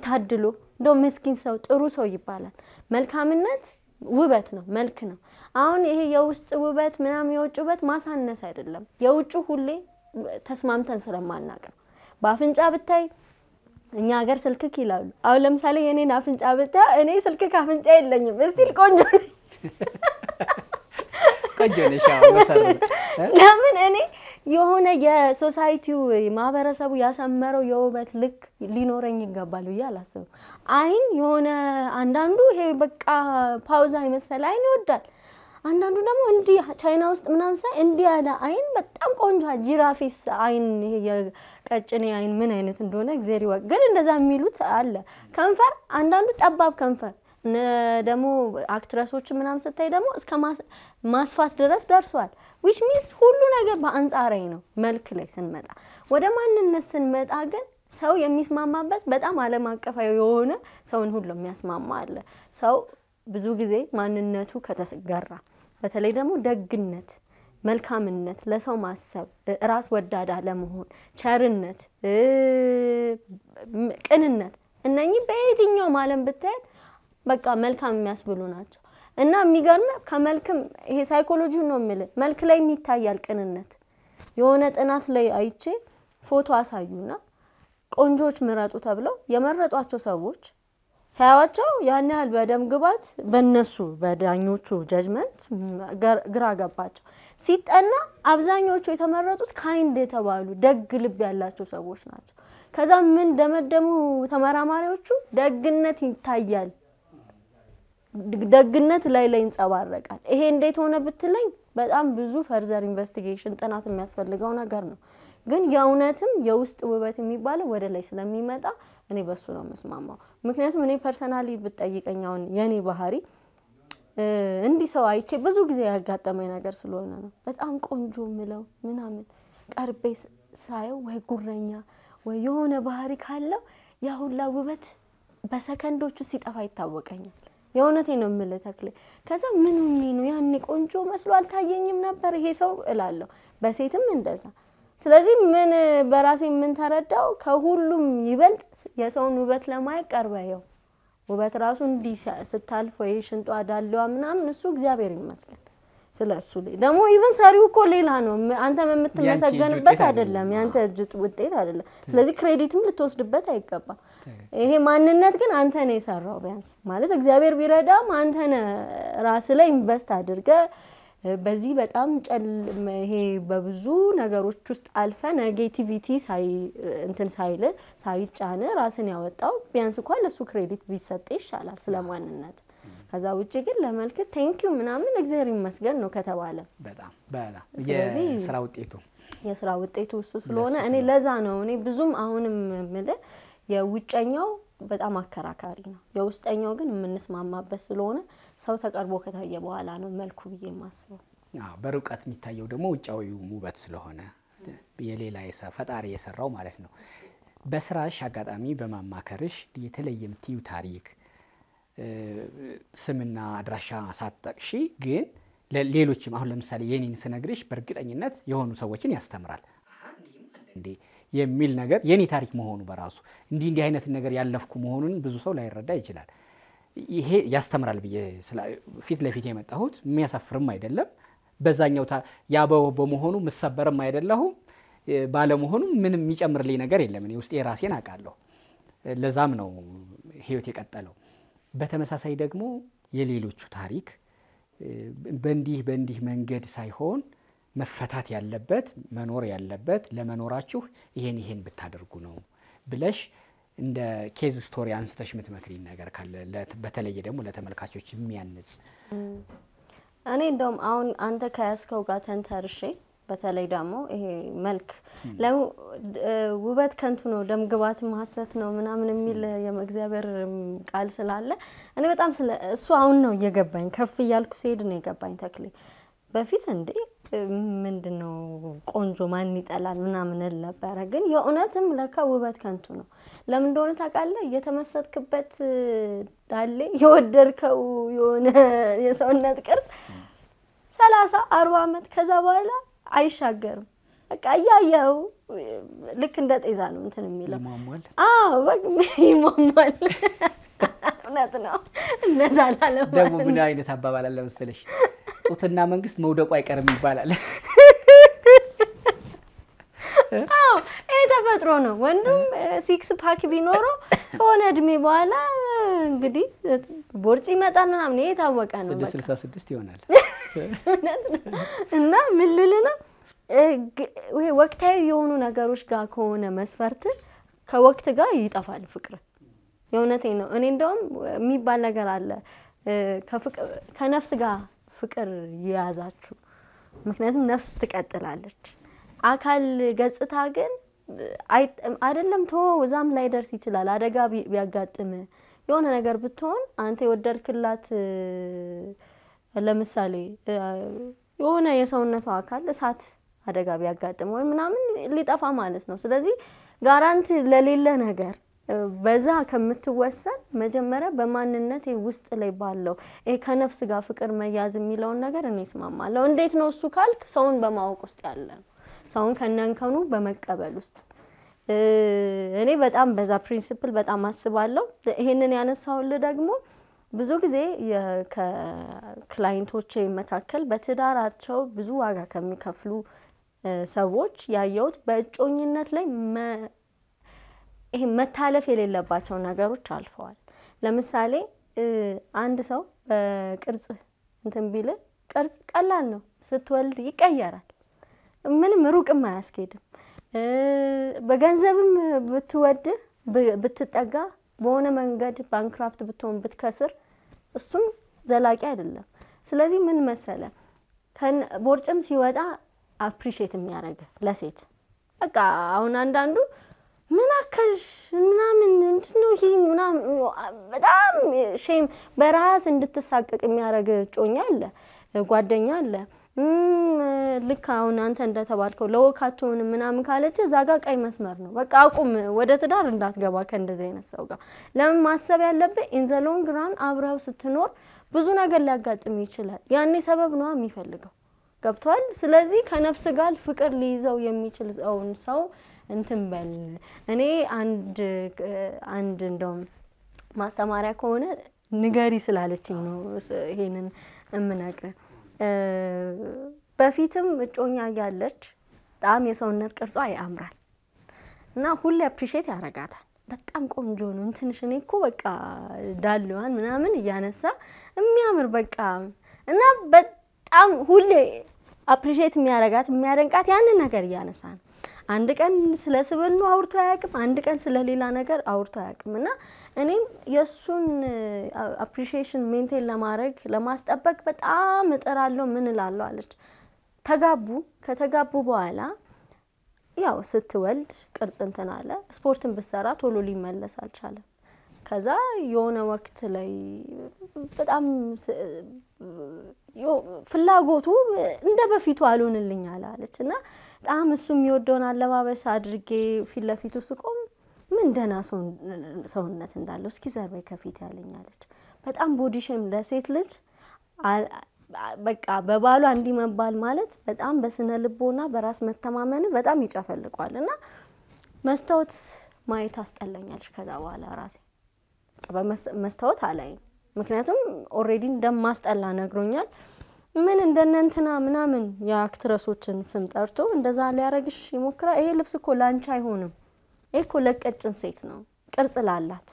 ታድሎ እንደ ምስኪን ሰው ጥሩ ሰው ይባላል። መልካምነት ውበት ነው፣ መልክ ነው። አሁን ይሄ የውስጥ ውበት ምናምን የውጭ ውበት ማሳነስ አይደለም። የውጭ ሁሌ ተስማምተን ስለማናቅ ነው። በአፍንጫ ብታይ እኛ ሀገር ስልክክ ይላሉ። አሁን ለምሳሌ የኔን አፍንጫ ብታይ እኔ ስልክክ አፍንጫ የለኝም፣ እስቲል ቆንጆ ነኝ። ቆንጆ ነሽ። ለምን እኔ የሆነ የሶሳይቲው ማህበረሰቡ ያሰመረው የውበት ልክ ሊኖረኝ ይገባል ብዬ አላስብም። አይን የሆነ አንዳንዱ ይሄ በቃ ፓውዛ የመሰለ አይን ይወዳል። አንዳንዱ ደግሞ እንዲህ ቻይና ውስጥ ምናምን ሳይ እንዲህ ያለ አይን በጣም ቆንጆ ጂራፊስ አይን የቀጭኔ አይን ምን አይነት እንደሆነ እግዜር ይወቅ። ግን እንደዛ የሚሉት አለ። ከንፈር አንዳንዱ ጠባብ ከንፈር ደግሞ አክትረሶች ምናምን ስታይ ደግሞ እስከ ማስፋት ድረስ ደርሷል። ዊች ሚንስ ሁሉ ነገር በአንጻራዊ ነው። መልክ ላይ ስንመጣ ወደ ማንነት ስንመጣ ግን ሰው የሚስማማበት በጣም ዓለም አቀፋዊ የሆነ ሰውን ሁሉ የሚያስማማ አለ። ሰው ብዙ ጊዜ ማንነቱ ከተገራ በተለይ ደግሞ ደግነት፣ መልካምነት፣ ለሰው ማሰብ፣ ራስ ወዳዳ ለመሆን ቸርነት፣ ቅንነት እነኚህ በየትኛውም ዓለም ብታያት በቃ መልካም የሚያስብሉ ናቸው። እና የሚገርም ከመልክም ይሄ ሳይኮሎጂ ነው የሚል መልክ ላይ የሚታያል ቅንነት። የሆነ ጥናት ላይ አይቼ ፎቶ አሳዩና ቆንጆች ምረጡ ተብለው የመረጧቸው ሰዎች ሳያዋቸው ያን ያህል በደም ግባት በነሱ በዳኞቹ ጀጅመንት ግራ ገባቸው። ሲጠና አብዛኞቹ የተመረጡት ካይንድ የተባሉ ደግ ልብ ያላቸው ሰዎች ናቸው። ከዛ ምን ደመደሙ ተመራማሪዎቹ ደግነት ይታያል ደግነት ላይ ላይ ይንጸባረቃል። ይሄ እንዴት ሆነ ብትለኝ በጣም ብዙ ፈርዘር ኢንቨስቲጌሽን ጥናት የሚያስፈልገው ነገር ነው። ግን የእውነትም የውስጥ ውበት የሚባለው ወደ ላይ ስለሚመጣ እኔ በሱ ነው የምስማማው። ምክንያቱም እኔ ፐርሰናሊ ብትጠይቀኝ የእኔ ባህሪ እንዲህ ሰው አይቼ ብዙ ጊዜ ያጋጠመኝ ነገር ስለሆነ ነው። በጣም ቆንጆ ምለው ምናምን ቀርቤ ሳየው ወይ ጉረኛ ወይ የሆነ ባህሪ ካለው ያሁላ ውበት በሰከንዶቹ ሲጠፋ ይታወቀኛል። የእውነቴ ነው የምልህ ተክሌ። ከዛ ምን ሆኜ ነው ያኔ ቆንጆ መስሎ አልታየኝም ነበር ይሄ ሰው እላለሁ። በሴትም እንደዛ። ስለዚህ ምን በራሴ የምንተረዳው ከሁሉም ይበልጥ የሰውን ውበት ለማየት ቀርበየው ውበት ራሱ እንዲህ ስታልፍ ወይ ሽንጧ ዳለዋ ምናምን እሱ እግዚአብሔር ይመስገን ስለ እሱ ደግሞ ኢቨን ሰሪው እኮ ሌላ ነው። አንተ የምትመሰገንበት አይደለም፣ ያንተ እጅ ውጤት አይደለም። ስለዚህ ክሬዲትም ልትወስድበት አይገባም። ይሄ ማንነት ግን አንተ ነው የሰራው። ቢያንስ ማለት እግዚአብሔር ቢረዳም አንተ ነህ ራስ ላይ ኢንቨስት አድርገ በዚህ በጣም ይሄ በብዙ ነገሮች ውስጥ አልፈ ኔጌቲቪቲ እንትን ሳይል ሳይጫን ራስን ያወጣው ቢያንስ እንኳን ለእሱ ክሬዲት ቢሰጥ ይሻላል ስለማንነት ከዛ ውጭ ግን ለመልክት ቴንኪዩ ምናምን እግዚአብሔር ይመስገን ነው ከተባለ በጣም በጣም የስራ ውጤቱ የስራ ውጤቱ እሱ ስለሆነ እኔ ለዛ ነው እኔ ብዙም አሁንም ምል የውጨኛው በጣም አከራካሪ ነው። የውስጠኛው ግን የምንስማማበት ስለሆነ ሰው ተቀርቦ ከታየ በኋላ ነው መልኩ ብዬ የማስበው። በርቀት የሚታየው ደግሞ ውጫዊው ውበት ስለሆነ የሌላ ፈጣሪ የሰራው ማለት ነው። በስራሽ አጋጣሚ በማማከርሽ የተለየ የምትዩ ታሪክ ስምና አድራሻ ሳጠቅሺ ግን ሌሎችም አሁን ለምሳሌ የኔን ስነግርሽ በእርግጠኝነት የሆኑ ሰዎችን ያስተምራል እንዴ የሚል ነገር የኔ ታሪክ መሆኑ በራሱ እንዲህ እንዲህ አይነት ነገር ያለፍኩ መሆኑን ብዙ ሰው ላይረዳ ይችላል። ይሄ ያስተምራል ብዬ ፊት ለፊት የመጣሁት የሚያሳፍርም አይደለም። በዛኛው ያ በመሆኑ ምሰበርም አይደለሁም። ባለመሆኑ ምንም የሚጨምርልኝ ነገር የለም። እኔ ውስጤ ራሴን አውቃለሁ። ለዛም ነው ህይወት የቀጠለው። በተመሳሳይ ደግሞ የሌሎቹ ታሪክ በእንዲህ በእንዲህ መንገድ ሳይሆን መፈታት ያለበት መኖር ያለበት ለመኖራችሁ ይሄን ይሄን ብታደርጉ ነው ብለሽ እንደ ኬዝ ስቶሪ አንስተሽ ምትመክሪን ነገር ካለ በተለየ ደግሞ ለተመልካቾች የሚያንጽ እኔ እንደውም አሁን አንተ ከያዝከው ጋር ተንተርሼ በተለይ ደግሞ ይሄ መልክ ውበት ከንቱ ነው፣ ደምግባት ማሰት ነው ምናምን የሚል የእግዚአብሔር ቃል ስላለ እኔ በጣም ስለ እሱ አሁን ነው እየገባኝ፣ ከፍ እያልኩ ሲሄድ ነው የገባኝ። ተክሌ በፊት እንዴ ምንድን ነው ቆንጆ ማን ይጠላል ምናምን እል ነበረ። ግን የእውነትም ለካ ውበት ከንቱ ነው። ለምን እንደሆነ ታውቃለህ? እየተመሰጥክበት ዳሌ የወደድከው የሆነ የሰውነት ቅርጽ ሰላሳ አርባ ዓመት ከዛ በኋላ አይሻገርም። በቃ እያየኸው ልክ እንደ ጤዛ ነው እንትን የሚለው ይሟሟል። እውነት ነው። እነዛ ላለም ደግሞ ምን አይነት አባባል አለ መሰለሽ፣ ጡትና መንግስት መውደቁ አይቀርም ይባላል። አዎ ይሄ ተፈጥሮ ነው። ወንድም ሲክስ ፓክ ቢኖረው ከሆነ እድሜ በኋላ እንግዲህ ቦርጭ ይመጣል ምናምን፣ ይሄ የታወቀ ነው። ስድስት ስልሳ ስድስት ይሆናል። እና ምን ልል ነው ወቅታዊ የሆኑ ነገሮች ጋር ከሆነ መስፈርት ከወቅት ጋር ይጠፋል ፍቅር። የእውነቴ ነው። እኔ እንደውም የሚባል ነገር አለ ከነፍስ ጋር ፍቅር ይያዛችሁ። ምክንያቱም ነፍስ ትቀጥላለች። አካል ገጽታ ግን አይደለም ቶ እዛም ላይ ደርስ ይችላል። አደጋ ቢያጋጥም የሆነ ነገር ብትሆን አንተ የወደድክላት ለምሳሌ የሆነ የሰውነቱ አካል እሳት አደጋ ቢያጋጥም ወይም ምናምን ሊጠፋ ማለት ነው። ስለዚህ ጋራንቲ ለሌለ ነገር በዛ ከምትወሰን መጀመሪያ በማንነት ውስጥ ላይ ባለው ከነፍስ ጋር ፍቅር መያዝ የሚለውን ነገር እኔ እስማማለሁ። እንዴት ነው እሱ ካልክ ሰውን በማወቅ ውስጥ ያለ ነው። ሰውን ከነንከኑ በመቀበል ውስጥ እኔ በጣም በዛ ፕሪንስፕል በጣም አስባለሁ። ይሄንን ያነሳውል ደግሞ ብዙ ጊዜ ከክላይንቶቼ መካከል በትዳራቸው ብዙ ዋጋ ከሚከፍሉ ሰዎች ያየሁት በእጮኝነት ላይ ይሄ መታለፍ የሌለባቸው ነገሮች አልፈዋል። ለምሳሌ አንድ ሰው በቅርጽ እንትን ቢል ቅርጽ ቀላል ነው፣ ስትወልድ ይቀየራል። ምንም ሩቅም አያስኬድም። በገንዘብም ብትወድ ብትጠጋ፣ በሆነ መንገድ ባንክራፍት ብትሆን ብትከስር እሱም ዘላቂ አይደለም። ስለዚህ ምን መሰለ ቦርጭም ሲወጣ አፕሪሼት የሚያደርግ ለሴት በቃ አሁን አንዳንዱ ምን አከልሽ ምናምን ምንድን ይሄ ምናምን በጣም ሼም በራስ እንድትሳቀቅ የሚያደርግ እጮኛ አለ፣ ጓደኛ አለ። ልክ አሁን አንተ እንደተባልከው ለወካቸውን ምናምን ካለች እዛ ጋር ቀይ መስመር ነው። በቃ አቁም፣ ወደ ትዳር እንዳትገባ ከእንደዚህ አይነት ሰው ጋር። ለምን ማሰብ ያለብህ ኢን ዘ ሎንግ ራን አብረው ስትኖር ብዙ ነገር ሊያጋጥም ይችላል። ያኔ ሰበብ ነዋ የሚፈልገው ገብቷል። ስለዚህ ከነፍስ ጋር ፍቅር ሊይዘው የሚችል ሰውን ሰው እንትን በል። እኔ አንድ አንድ እንደውም ማስተማሪያ ከሆነ ንገሪ ስላለችኝ ነው ይሄንን እምነግርህ በፊትም እጮኛ እያለች በጣም የሰውነት ቅርጿ ያምራል እና ሁሌ አፕሪሼት ያረጋታል። በጣም ቆንጆ ነው እንትንሽ እኔ እኮ በቃ ዳሌዋን ምናምን እያነሳ የሚያምር በቃ እና በጣም ሁሌ አፕሪሼት የሚያደርጋት የሚያደንቃት ያንን ነገር እያነሳ ነው አንድ ቀን ስለ ስብል አውርቶ አያውቅም። አንድ ቀን ስለ ሌላ ነገር አውርቶ አያውቅም። እና እኔም የእሱን አፕሪሺዬሽን ሜንቴን ለማድረግ ለማስጠበቅ በጣም እጥራለሁ። ምን እላለሁ አለች። ተጋቡ። ከተጋቡ በኋላ ያው ስትወልድ ቅርጽ እንትን አለ። ስፖርትን ብትሰራ ቶሎ ሊመለስ አልቻለም። ከዛ የሆነ ወቅት ላይ በጣም ፍላጎቱ እንደ በፊቱ አልሆንልኝ አላለች እና በጣም እሱ የሚወደውን አለባበስ አድርጌ ፊት ለፊቱ ስቆም ምን ደህና ሰውነት እንዳለው እስኪ ዘርበይ ከፊት ያለኝ አለች። በጣም ቦዲሽም ለሴት ልጅ በቃ በባሏ እንዲህ መባል ማለት በጣም በስነ ልቦና በራስ መተማመን በጣም ይጨፈልቋል እና መስታወት ማየት አስጠላኛለች ከዛ በኋላ ራሴ በመስታወት አላይም። ምክንያቱም ኦሬዲ እንደማስጠላ ነግሮኛል። ምን እንደነንትና ምናምን የአክትረሶችን ስም ጠርቶ እንደዛ ሊያረግሽ ይሞክራ። ይሄ ልብስ እኮ ላንቺ አይሆንም። ይሄ እኮ ለቀጭን ሴት ነው፣ ቅርጽ ላላት።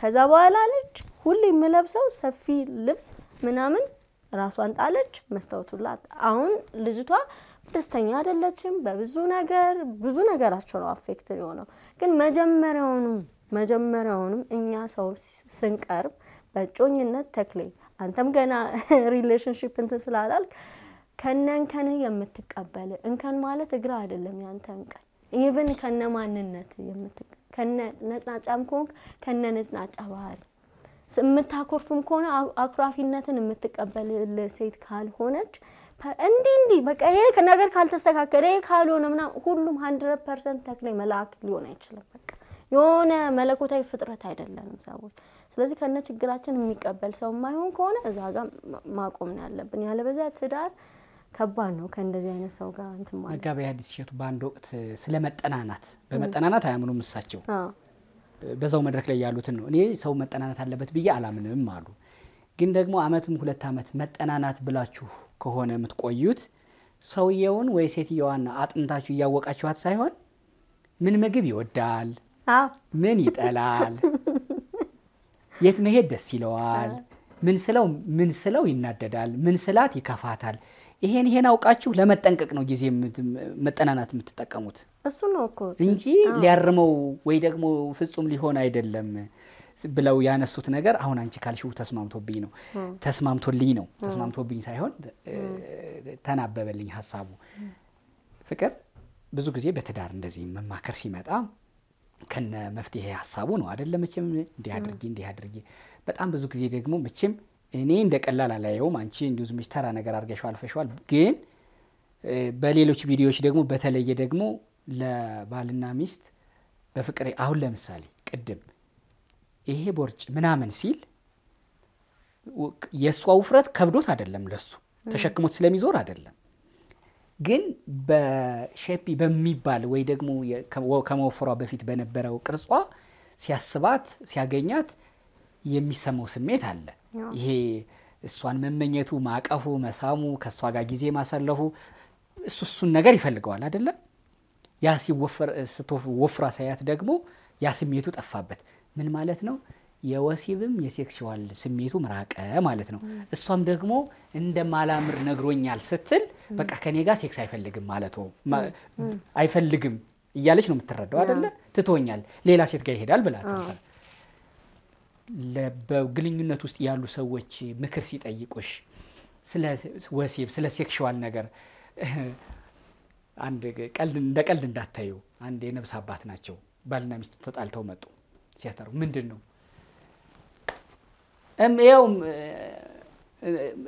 ከዛ በኋላ ልጅ ሁሌ የምለብሰው ሰፊ ልብስ ምናምን ራሷን ጣለች። መስታወቱላት አሁን ልጅቷ ደስተኛ አይደለችም። በብዙ ነገር ብዙ ነገራቸው ነው አፌክት የሆነው ግን መጀመሪያውኑም መጀመሪያውንም እኛ ሰው ስንቀርብ በእጮኝነት ተክሌ አንተም ገና ሪሌሽንሽፕ *laughs* እንትን ስላላልክ ከነ እንከን የምትቀበል እንከን ማለት እግር አይደለም። ያንተ እንቀን ኢቭን ከነ ማንነት ከነ ነጭናጫም ከሆንክ ከነ ነጭናጫ ባህሪ የምታኮርፍም ከሆነ አኩራፊነትን የምትቀበልል ሴት ካልሆነች እንዲህ እንዲህ በቃ ይሄ ነገር ካልተስተካከለ ካልሆነ ምናምን ሁሉም ሀንድረድ ፐርሰንት ተክሌ መልአክ ሊሆን አይችልም በቃ የሆነ መለኮታዊ ፍጥረት አይደለንም ሰዎች። ስለዚህ ከነ ችግራችን የሚቀበል ሰው የማይሆን ከሆነ እዛ ጋር ማቆም ነው ያለብን። ያለበዚያ ትዳር ከባድ ነው። ከእንደዚህ አይነት ሰው ጋር እንትን ማለት መጋቢ ሐዲስ እሸቱ በአንድ ወቅት ስለ መጠናናት በመጠናናት አያምኑም እሳቸው በዛው መድረክ ላይ ያሉትን ነው። እኔ ሰው መጠናናት አለበት ብዬ አላምንም አሉ። ግን ደግሞ አመትም ሁለት አመት መጠናናት ብላችሁ ከሆነ የምትቆዩት ሰውየውን ወይ ሴትየዋን አጥንታችሁ እያወቃችኋት ሳይሆን ምን ምግብ ይወዳል ምን ይጠላል? የት መሄድ ደስ ይለዋል? ምን ስለው ምን ስለው ይናደዳል? ምን ስላት ይከፋታል? ይሄን ይሄን አውቃችሁ ለመጠንቀቅ ነው ጊዜ መጠናናት የምትጠቀሙት እሱ ነው እኮ እንጂ ሊያርመው ወይ ደግሞ ፍጹም ሊሆን አይደለም ብለው ያነሱት ነገር አሁን አንቺ ካልሽው ተስማምቶብኝ ነው ተስማምቶልኝ ነው ተስማምቶብኝ ሳይሆን ተናበበልኝ ሀሳቡ። ፍቅር ብዙ ጊዜ በትዳር እንደዚህ መማከር ሲመጣ ከነ መፍትሄ ሀሳቡ ነው አደለ? መቼም እንዲህ አድርጊ እንዲህ አድርጊ። በጣም ብዙ ጊዜ ደግሞ መቼም እኔ እንደ ቀላል አላየውም። አንቺ እንዲሁ ዝም ተራ ነገር አድርገሽው አልፈሽዋል። ግን በሌሎች ቪዲዮዎች ደግሞ በተለየ ደግሞ ለባልና ሚስት በፍቅር አሁን ለምሳሌ ቅድም ይሄ ቦርጭ ምናምን ሲል የእሷ ውፍረት ከብዶት አደለም ለሱ ተሸክሞት ስለሚዞር አደለም ግን በሼፒ በሚባል ወይ ደግሞ ከመወፈሯ በፊት በነበረው ቅርጿ ሲያስባት ሲያገኛት የሚሰማው ስሜት አለ። ይሄ እሷን መመኘቱ፣ ማቀፉ፣ መሳሙ፣ ከእሷ ጋር ጊዜ ማሳለፉ እሱ እሱን ነገር ይፈልገዋል አይደለም። ያ ሲወፍራ ሳያት ደግሞ ያ ስሜቱ ጠፋበት። ምን ማለት ነው? የወሲብም የሴክሽዋል ስሜቱ ምራቀ ማለት ነው። እሷም ደግሞ እንደማላምር ነግሮኛል ስትል በቃ ከኔ ጋር ሴክስ አይፈልግም ማለት አይፈልግም እያለች ነው የምትረዳው አደለ? ትቶኛል፣ ሌላ ሴት ጋር ይሄዳል ብላ በግንኙነት ውስጥ ያሉ ሰዎች ምክር ሲጠይቁሽ ስለ ወሲብ ስለ ሴክሽዋል ነገር አንድ ቀልድ እንደ ቀልድ እንዳታዩ። አንድ የነብስ አባት ናቸው ባልና ሚስቱ ተጣልተው መጡ። ሲያስታሩ ምንድን ነው ይኸው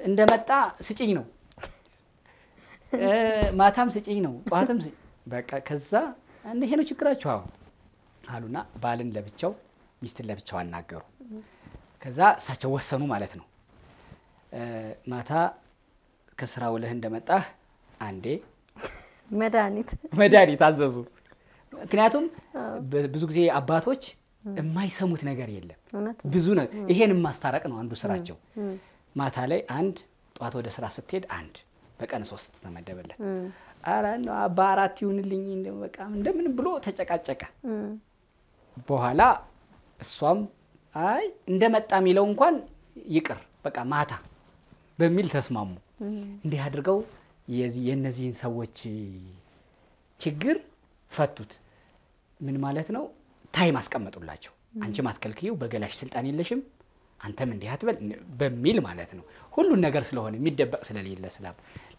እንደመጣ ስጭኝ ነው፣ ማታም ስጭኝ ነው፣ ጠዋትም በቃ ከዛ ይሄ ነው ችግራችሁ አሁን አሉና ባልን ለብቻው ሚስትን ለብቻው አናገሩ። ከዛ እሳቸው ወሰኑ ማለት ነው። ማታ ከስራ ውለህ እንደመጣህ አንዴ መድኃኒት መድኃኒት አዘዙ። ምክንያቱም ብዙ ጊዜ አባቶች የማይሰሙት ነገር የለም። ብዙ ነገር ይሄን ማስታረቅ ነው አንዱ ስራቸው። ማታ ላይ አንድ፣ ጠዋት ወደ ስራ ስትሄድ አንድ፣ በቀን ሶስት ተመደበለት። አረ በአራት ይሁንልኝ በቃ እንደምን ብሎ ተጨቃጨቀ። በኋላ እሷም አይ እንደመጣ የሚለው እንኳን ይቅር በቃ ማታ በሚል ተስማሙ። እንዲህ አድርገው የእነዚህን ሰዎች ችግር ፈቱት። ምን ማለት ነው? ታይም አስቀመጡላቸው። አንቺም አትከልክዪው፣ በገላሽ ስልጣን የለሽም፣ አንተም እንዲህ አትበል በሚል ማለት ነው። ሁሉን ነገር ስለሆነ የሚደበቅ ስለሌለ ስላ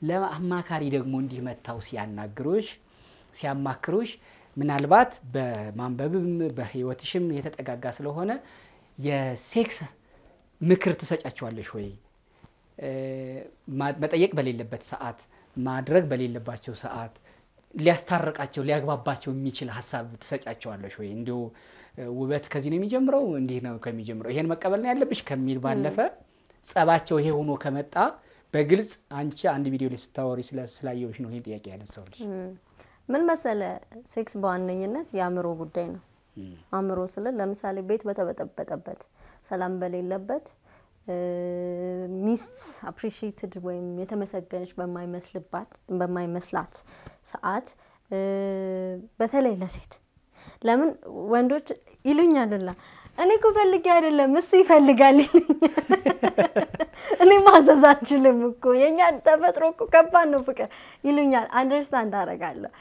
ለአማካሪ ደግሞ እንዲህ መታው ሲያናግሮሽ ሲያማክሮሽ ምናልባት በማንበብም በህይወትሽም የተጠጋጋ ስለሆነ የሴክስ ምክር ትሰጫቸዋለሽ ወይ? መጠየቅ በሌለበት ሰዓት፣ ማድረግ በሌለባቸው ሰዓት ሊያስታርቃቸው ሊያግባባቸው የሚችል ሀሳብ ትሰጫቸዋለሽ ወይ? እንዲሁ ውበት ከዚህ ነው የሚጀምረው እንዲህ ነው ከሚጀምረው ይሄን መቀበል ነው ያለብሽ ከሚል ባለፈ ጸባቸው ይሄ ሆኖ ከመጣ በግልጽ አንቺ አንድ ቪዲዮ ላይ ስታወሪ ስላየሁሽ ነው ይሄን ጥያቄ ያነሳሁልሽ። ምን መሰለ፣ ሴክስ በዋነኝነት የአእምሮ ጉዳይ ነው። አእምሮ ስለ ለምሳሌ ቤት በተበጠበጠበት ሰላም በሌለበት ሚስት አፕሪሺየትድ ወይም የተመሰገነች በማይመስልባት በማይመስላት ሰዓት በተለይ ለሴት ለምን ወንዶች ይሉኛልላ እኔ እኮ ፈልጌ አይደለም እሱ ይፈልጋል ይለኛል። እኔ ማዘዝ አልችልም እኮ የእኛ ተፈጥሮ እኮ ከባድ ነው ፍቅር ይሉኛል። አንደርስታንድ አደርጋለሁ።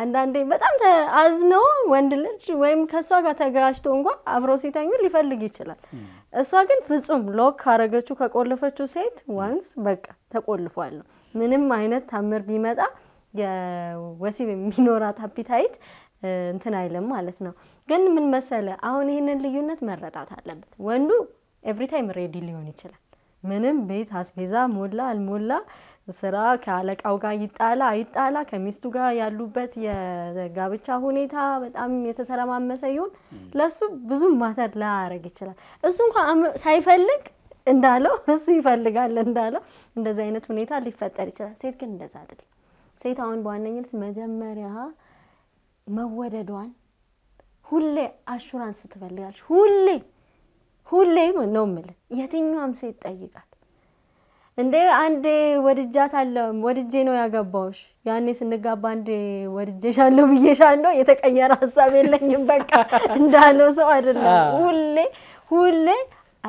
አንዳንዴ በጣም አዝኖ ወንድ ልጅ ወይም ከእሷ ጋር ተጋጭቶ እንኳ አብሮ ሲተኙ ሊፈልግ ይችላል። እሷ ግን ፍጹም ሎክ ካረገችው ከቆለፈችው ሴት ዋንስ በቃ ተቆልፏል ነው። ምንም አይነት ታምር ቢመጣ የወሲብ የሚኖራት አፒታይት እንትን አይልም ማለት ነው። ግን ምን መሰለ፣ አሁን ይህንን ልዩነት መረዳት አለበት። ወንዱ ኤቭሪታይም ሬዲ ሊሆን ይችላል። ምንም ቤት አስቤዛ ሞላ አልሞላ፣ ስራ ከአለቃው ጋር ይጣላ አይጣላ፣ ከሚስቱ ጋር ያሉበት የጋብቻ ሁኔታ በጣም የተተረማመሰ ይሁን፣ ለሱ ብዙ ማተር ላያረግ ይችላል። እሱ እንኳ ሳይፈልግ እንዳለው እሱ ይፈልጋል እንዳለው እንደዚ አይነት ሁኔታ ሊፈጠር ይችላል። ሴት ግን እንደዛ አይደለም። ሴት አሁን በዋነኝነት መጀመሪያ መወደዷን ሁሌ አሹራንስ ትፈልጋለች። ሁሌ ሁሌ ነው የምልህ፣ የትኛዋም ሴት ጠይቃት እንዴ። አንዴ ወድጃት አለ ወድጄ ነው ያገባውሽ። ያኔ ስንጋባ አንዴ ወድጄሻለሁ ብዬሻለሁ፣ የተቀየረ ሀሳብ የለኝም በቃ እንዳለው ሰው አይደለም። ሁሌ ሁሌ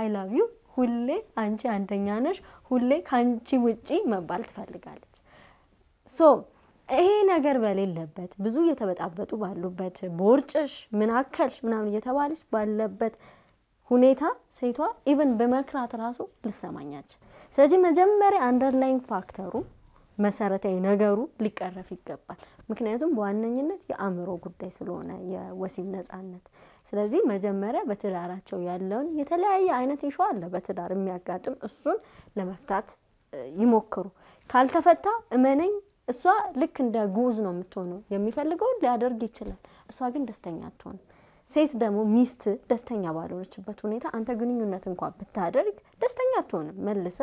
አይ ላቭ ዩ፣ ሁሌ አንቺ አንደኛ ነሽ፣ ሁሌ ከአንቺ ውጪ መባል ትፈልጋለች ሶ ይሄ ነገር በሌለበት ብዙ እየተበጣበጡ ባሉበት ቦርጭሽ ምን ምናምን እየተባለች ባለበት ሁኔታ ሴቷ ኢቨን በመክራት ራሱ ልሰማኛች። ስለዚህ መጀመሪያ አንደርላይን ፋክተሩ መሰረታዊ ነገሩ ሊቀረፍ ይገባል። ምክንያቱም በዋነኝነት የአእምሮ ጉዳይ ስለሆነ የወሲብ ነጻነት። ስለዚህ መጀመሪያ በትዳራቸው ያለውን የተለያየ አይነት ይሾ አለ በትዳር የሚያጋጥም እሱን ለመፍታት ይሞክሩ። ካልተፈታ እመነኝ እሷ ልክ እንደ ጉዝ ነው የምትሆነው። የሚፈልገውን ሊያደርግ ይችላል። እሷ ግን ደስተኛ አትሆንም። ሴት ደግሞ ሚስት ደስተኛ ባልሆነችበት ሁኔታ አንተ ግንኙነት እንኳ ብታደርግ ደስተኛ አትሆንም። መልሰ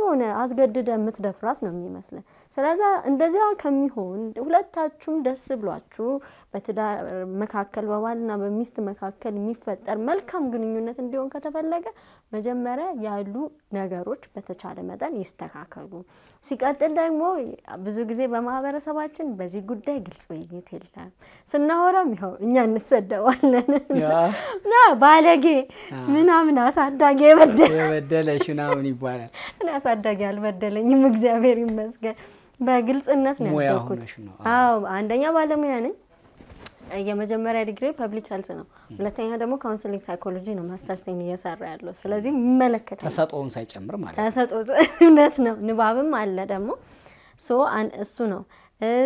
የሆነ አስገድደ የምትደፍራት ነው የሚመስለን። ስለዚ እንደዚያ ከሚሆን ሁለታችሁም ደስ ብሏችሁ በትዳር መካከል በባልና በሚስት መካከል የሚፈጠር መልካም ግንኙነት እንዲሆን ከተፈለገ መጀመሪያ ያሉ ነገሮች በተቻለ መጠን ይስተካከሉ። ሲቀጥል ደግሞ ብዙ ጊዜ በማህበረሰባችን በዚህ ጉዳይ ግልጽ ውይይት የለም። ስናወራም ይኸው እኛ እንሰደዋለን። ባለጌ ምናምን አሳዳጌ የበደለሽ ምናምን ይባላል። አሳዳጊ አልበደለኝም፣ እግዚአብሔር ይመስገን። በግልጽነት ነው ያደኩት። አዎ አንደኛ ባለሙያ ነኝ። የመጀመሪያ ዲግሪ ፐብሊክ ሄልት ነው። ሁለተኛ ደግሞ ካውንስሊንግ ሳይኮሎጂ ነው ማስተርሴን እየሰራ ያለው። ስለዚህ መለከት ተሰጥኦውን ሳይጨምር ማለት ተሰጦ እውነት ነው። ንባብም አለ ደግሞ ሶ እሱ ነው።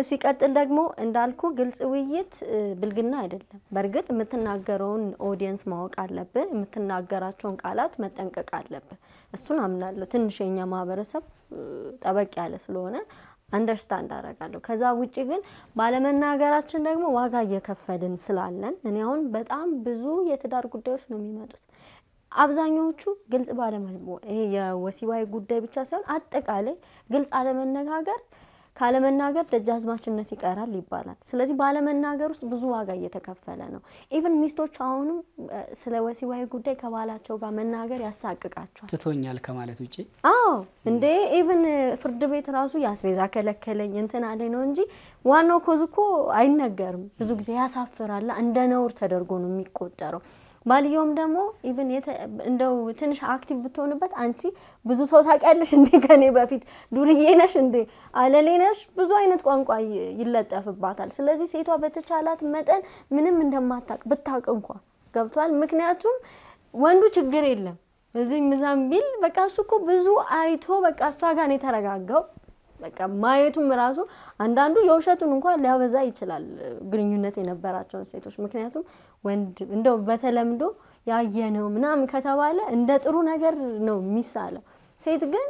ሲቀጥል ደግሞ እንዳልኩ ግልጽ ውይይት ብልግና አይደለም። በእርግጥ የምትናገረውን ኦዲየንስ ማወቅ አለብህ። የምትናገራቸውን ቃላት መጠንቀቅ አለብህ። እሱን አምናለሁ። ትንሽ የኛ ማህበረሰብ ጠበቅ ያለ ስለሆነ አንደርስታንድ አደርጋለሁ። ከዛ ውጭ ግን ባለመናገራችን ደግሞ ዋጋ እየከፈልን ስላለን እኔ አሁን በጣም ብዙ የትዳር ጉዳዮች ነው የሚመጡት። አብዛኛዎቹ ግልጽ ባለመ ይሄ የወሲባዊ ጉዳይ ብቻ ሳይሆን አጠቃላይ ግልጽ አለመነጋገር ካለመናገር ደጃዝማችነት ይቀራል ይባላል። ስለዚህ ባለመናገር ውስጥ ብዙ ዋጋ እየተከፈለ ነው። ኢቨን ሚስቶች አሁንም ስለ ወሲባዊ ጉዳይ ከባላቸው ጋር መናገር ያሳቅቃቸዋል። ትቶኛል ከማለት ውጭ አዎ፣ እንዴ ኢቨን ፍርድ ቤት ራሱ ያስቤዛ ከለከለኝ እንትን አለ ነው እንጂ ዋናው ኮዝ እኮ አይነገርም። ብዙ ጊዜ ያሳፍራላ፣ እንደ ነውር ተደርጎ ነው የሚቆጠረው። ባልየውም ደግሞ ኢቭን እንደው ትንሽ አክቲቭ ብትሆንበት አንቺ ብዙ ሰው ታውቂያለሽ እንዴ *laughs* ከኔ በፊት ዱርዬ ነሽ እንዴ አለሌ ነሽ ብዙ አይነት ቋንቋ ይለጠፍባታል። ስለዚህ ሴቷ በተቻላት መጠን ምንም እንደማታቅ ብታቅ እንኳ ገብቷል። ምክንያቱም ወንዱ ችግር የለም እዚህ እዛም ቢል በቃ እሱ እኮ ብዙ አይቶ በቃ እሷ ጋር ነው የተረጋጋው በቃ ማየቱም ራሱ አንዳንዱ የውሸቱን እንኳን ሊያበዛ ይችላል፣ ግንኙነት የነበራቸውን ሴቶች። ምክንያቱም ወንድ እንደው በተለምዶ ነው ምናምን ከተባለ እንደ ጥሩ ነገር ነው የሚሳለው። ሴት ግን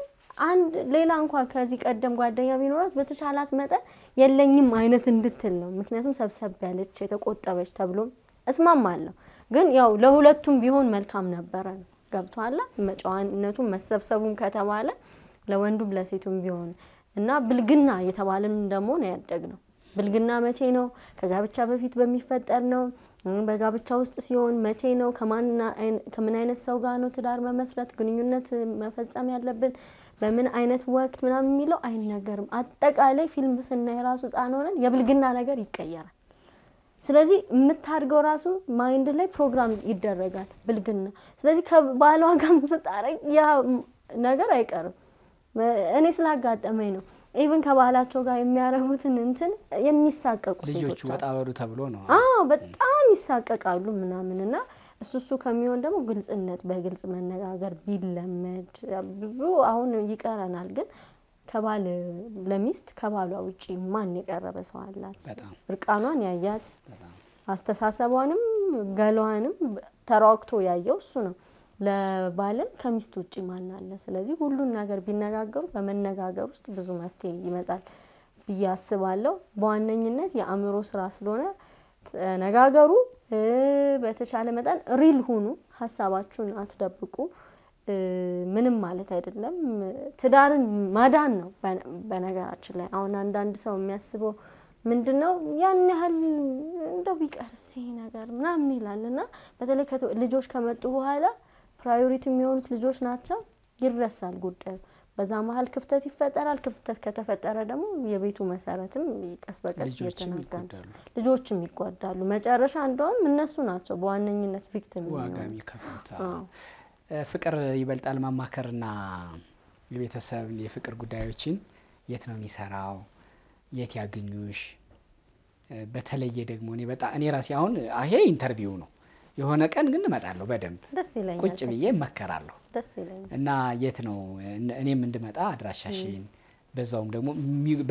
አንድ ሌላ እንኳ ከዚህ ቀደም ጓደኛ ቢኖራት በተቻላት መጠን የለኝም አይነት እንድትል ነው። ምክንያቱም ሰብሰብ ያለች የተቆጠበች ተብሎም እስማማለሁ። ግን ያው ለሁለቱም ቢሆን መልካም ነበረ። ገብቶሃል? ጨዋነቱም መሰብሰቡም ከተባለ ለወንዱም ለሴቱም ቢሆን እና ብልግና የተባልን ደግሞ ነው ያደግ ነው። ብልግና መቼ ነው? ከጋብቻ በፊት በሚፈጠር ነው። በጋብቻ ውስጥ ሲሆን መቼ ነው? ከምን አይነት ሰው ጋር ነው ትዳር መመስረት ግንኙነት መፈጸም ያለብን? በምን አይነት ወቅት ምናምን የሚለው አይነገርም። አጠቃላይ ፊልም ስናይ ራሱ ሕፃን ሆነን የብልግና ነገር ይቀየራል። ስለዚህ የምታድገው ራሱ ማይንድ ላይ ፕሮግራም ይደረጋል ብልግና። ስለዚህ ከባሏ ጋር ስታረግ ያ ነገር አይቀርም። እኔ ስላጋጠመኝ ነው። ኢቨን ከባህላቸው ጋር የሚያረጉትን እንትን የሚሳቀቁ ልጆቹ ወጣ በሉ ተብሎ ነው። አዎ በጣም ይሳቀቃሉ ምናምን እና እሱ እሱ ከሚሆን ደግሞ ግልጽነት በግልጽ መነጋገር ቢለመድ ብዙ አሁን ይቀረናል። ግን ከባል ለሚስት ከባሏ ውጪ ማን የቀረበ ሰው አላት? እርቃኗን ያያት አስተሳሰቧንም ገሏንም ተሯግቶ ያየው እሱ ነው። ለባልም ከሚስት ውጭ ማን አለ? ስለዚህ ሁሉን ነገር ቢነጋገሩ በመነጋገር ውስጥ ብዙ መፍትሄ ይመጣል ብዬ አስባለሁ። በዋነኝነት የአእምሮ ስራ ስለሆነ ተነጋገሩ። በተቻለ መጠን ሪል ሁኑ፣ ሀሳባችሁን አትደብቁ። ምንም ማለት አይደለም፣ ትዳርን ማዳን ነው። በነገራችን ላይ አሁን አንዳንድ ሰው የሚያስበው ምንድን ነው ያን ያህል እንደው ቢቀርስ ነገር ምናምን ይላል እና በተለይ ልጆች ከመጡ በኋላ ፕራዮሪቲ የሚሆኑት ልጆች ናቸው። ይረሳል ጉዳዩ። በዛ መሀል ክፍተት ይፈጠራል። ክፍተት ከተፈጠረ ደግሞ የቤቱ መሰረትም ቀስ በቀስ እየተናጋ ነው። ልጆችም ይጎዳሉ። መጨረሻ እንደውም እነሱ ናቸው በዋነኝነት ቪክቲም ፍቅር ይበልጣል ማማከርና የቤተሰብ የፍቅር ጉዳዮችን የት ነው የሚሰራው? የት ያገኙሽ? በተለየ ደግሞ እኔ በጣም እኔ ራሴ አሁን ይሄ ኢንተርቪው ነው የሆነ ቀን ግን እመጣለሁ በደንብ ቁጭ ብዬ እመከራለሁ እና የት ነው እኔም እንድመጣ አድራሻሽን በዛውም ደግሞ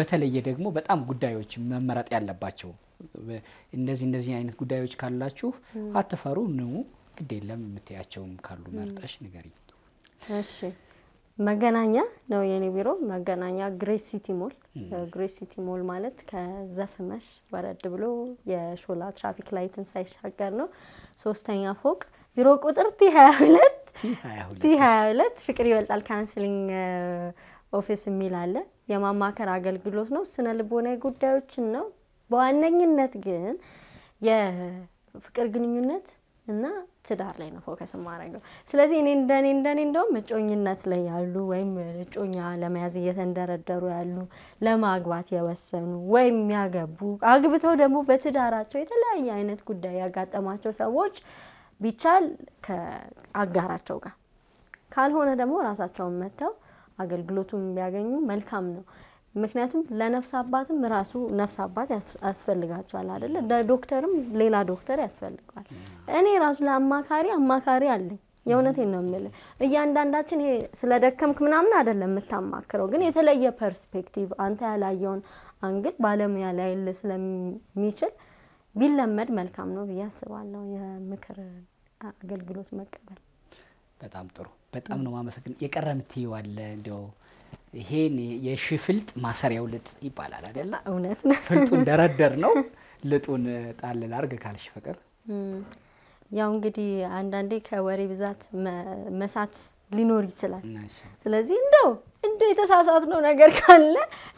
በተለየ ደግሞ በጣም ጉዳዮች መመረጥ ያለባቸው እንደዚህ እንደዚህ አይነት ጉዳዮች ካላችሁ አትፈሩ፣ ኑ፣ ግድ የለም የምትያቸውም ካሉ መርጠሽ ንገሪኝ። መገናኛ ነው የኔ ቢሮ። መገናኛ ግሬስ ሲቲ ሞል። ግሬስ ሲቲ ሞል ማለት ከዘፍመሽ ወረድ ብሎ የሾላ ትራፊክ ላይትን ሳይሻገር ነው። ሶስተኛ ፎቅ ቢሮ ቁጥር ቲ 22 ቲ 22 ፍቅር ይበልጣል ካውንስሊንግ ኦፊስ የሚል አለ። የማማከር አገልግሎት ነው። ስነ ልቦናዊ ጉዳዮችን ነው። በዋነኝነት ግን የፍቅር ግንኙነት እና ትዳር ላይ ነው ፎከስ የማደርገው። ስለዚህ እኔ እንደኔ እንደኔ እንደውም እጮኝነት ላይ ያሉ ወይም እጮኛ ለመያዝ እየተንደረደሩ ያሉ ለማግባት የወሰኑ ወይም ያገቡ አግብተው ደግሞ በትዳራቸው የተለያየ አይነት ጉዳይ ያጋጠማቸው ሰዎች ቢቻል ከአጋራቸው ጋር ካልሆነ ደግሞ ራሳቸውን መጥተው አገልግሎቱን ቢያገኙ መልካም ነው። ምክንያቱም ለነፍስ አባትም ራሱ ነፍስ አባት ያስፈልጋቸዋል አይደለ? ለዶክተርም ሌላ ዶክተር ያስፈልገዋል። እኔ ራሱ ለአማካሪ አማካሪ አለኝ። የእውነቴን ነው የምልህ። እያንዳንዳችን ይሄ ስለ ደከምክ ምናምን አይደለም የምታማክረው፣ ግን የተለየ ፐርስፔክቲቭ አንተ ያላየውን አንግል ባለሙያ ላይ ስለሚችል ቢለመድ መልካም ነው ብዬ አስባለሁ። የምክር አገልግሎት መቀበል በጣም ጥሩ። በጣም ነው ማመሰግን። የቀረ ዋለ እንዲያው ይሄን ፍልጥ ማሰሪያው ልጥ ይባላል አይደል? እውነት ነው። ፍልጡን ደረደር ነው *laughs* ልጡን ጣል ላርግ ካልሽ ፍቅር ያው እንግዲህ አንዳንዴ ከወሬ ብዛት መሳት ሊኖር ይችላል። ስለዚህ እንደው እንደ የተሳሳት ነው ነገር ካለ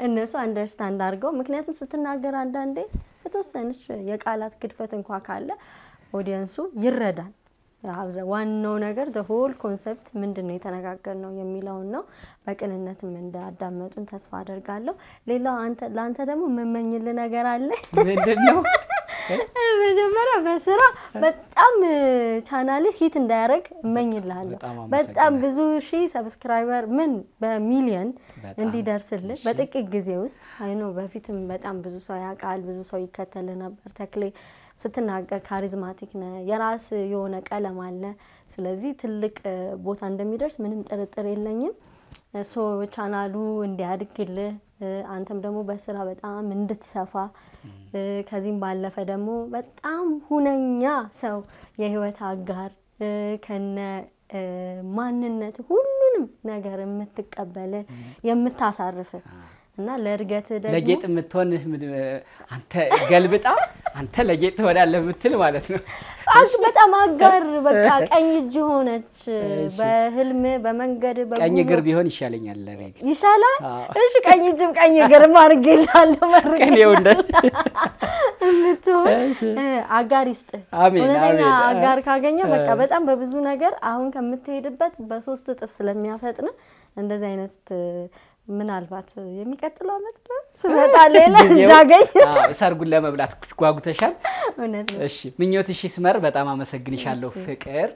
እነሱ አንደርስታንድ አድርገው፣ ምክንያቱም ስትናገር አንዳንዴ የተወሰነች የቃላት ግድፈት እንኳ ካለ ኦዲየንሱ ይረዳል። ዋናው ነገር ሆል ኮንሰፕት ምንድን ነው የተነጋገር ነው የሚለውን ነው። በቅንነትም እንዳዳመጡን ተስፋ አደርጋለሁ። ሌላው ለአንተ ደግሞ የምመኝል ነገር አለ። ምንድን ነው? *laughs* መጀመሪያ በስራ በጣም ቻናል ሂት እንዳያደርግ እመኝልሃለሁ። በጣም ብዙ ሺ ሰብስክራይበር ምን በሚሊየን እንዲደርስልህ በጥቂት ጊዜ ውስጥ አይኖ በፊትም በጣም ብዙ ሰው ያውቃል፣ ብዙ ሰው ይከተል ነበር ተክሌ ስትናገር ካሪዝማቲክ ነ የራስ የሆነ ቀለም አለ። ስለዚህ ትልቅ ቦታ እንደሚደርስ ምንም ጥርጥር የለኝም። ሶ ቻናሉ እንዲያድግልህ አንተም ደግሞ በስራ በጣም እንድትሰፋ ከዚህም ባለፈ ደግሞ በጣም ሁነኛ ሰው የህይወት አጋር ከነ ማንነት ሁሉንም ነገር የምትቀበል የምታሳርፍ እና ለእድገት ደግሞ ለጌጥ የምትሆን አንተ ገልብጣ አንተ ለጌጥ ትሆናለህ ምትል ማለት ነው። በጣም አጋር *laughs* በቃ ቀኝ እጅ ሆነች። በህልም በመንገድ ቀኝ እግር ቢሆን ይሻለኛል ለኔ ይሻላል። እሺ ቀኝ እጅም ቀኝ እግር ማርጌላለ መርጌላለ *laughs* የምትሆን አጋር ይስጥ። እውነተኛ አጋር ካገኘ በቃ በጣም በብዙ ነገር አሁን ከምትሄድበት በሶስት እጥፍ ስለሚያፈጥን እንደዚህ አይነት ምናልባት የሚቀጥለው አመት ስመጣ ሌላ እንዳገኝ ሰርጉን ለመብላት ጓጉተሻል። እሺ ምኞትሽ ስመር በጣም አመሰግንሻለሁ ፍቅር።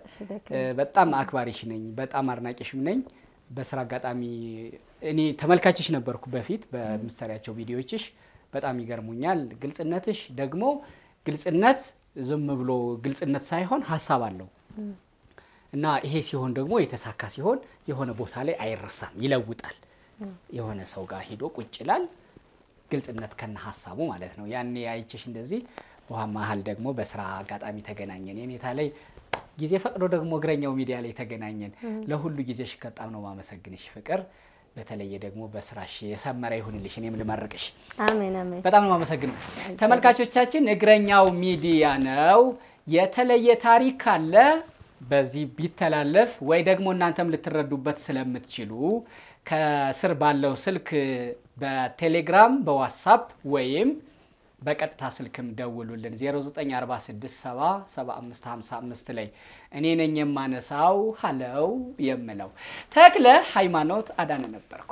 በጣም አክባሪሽ ነኝ፣ በጣም አድናቂሽም ነኝ። በስራ አጋጣሚ እኔ ተመልካችሽ ነበርኩ በፊት በምትሰሪያቸው ቪዲዮችሽ በጣም ይገርሙኛል። ግልጽነትሽ ደግሞ ግልጽነት ዝም ብሎ ግልጽነት ሳይሆን ሀሳብ አለው እና ይሄ ሲሆን ደግሞ የተሳካ ሲሆን የሆነ ቦታ ላይ አይረሳም፣ ይለውጣል። የሆነ ሰው ጋር ሄዶ ቁጭ ይላል። ግልጽነት ከነ ሀሳቡ ማለት ነው። ያኔ አይችሽ እንደዚህ ውሃ መሀል ደግሞ በስራ አጋጣሚ ተገናኘን። የኔታ ላይ ጊዜ ፈቅዶ ደግሞ እግረኛው ሚዲያ ላይ ተገናኘን። ለሁሉ ጊዜሽ በጣም ነው ማመሰግንሽ ፍቅር በተለየ ደግሞ በስራሽ የሰመረ ይሁንልሽ። እኔም ልመርቅሽ። አሜን አሜን። በጣም ነው የማመሰግነው። ተመልካቾቻችን እግረኛው ሚዲያ ነው። የተለየ ታሪክ ካለ በዚህ ቢተላለፍ ወይ ደግሞ እናንተም ልትረዱበት ስለምትችሉ ከስር ባለው ስልክ በቴሌግራም በዋትሳፕ ወይም በቀጥታ ስልክም ደውሉልን 0946775555 ላይ እኔ ነኝ የማነሳው። ሀለው የምለው ተክለ ሃይማኖት አዳነ ነበርኩ።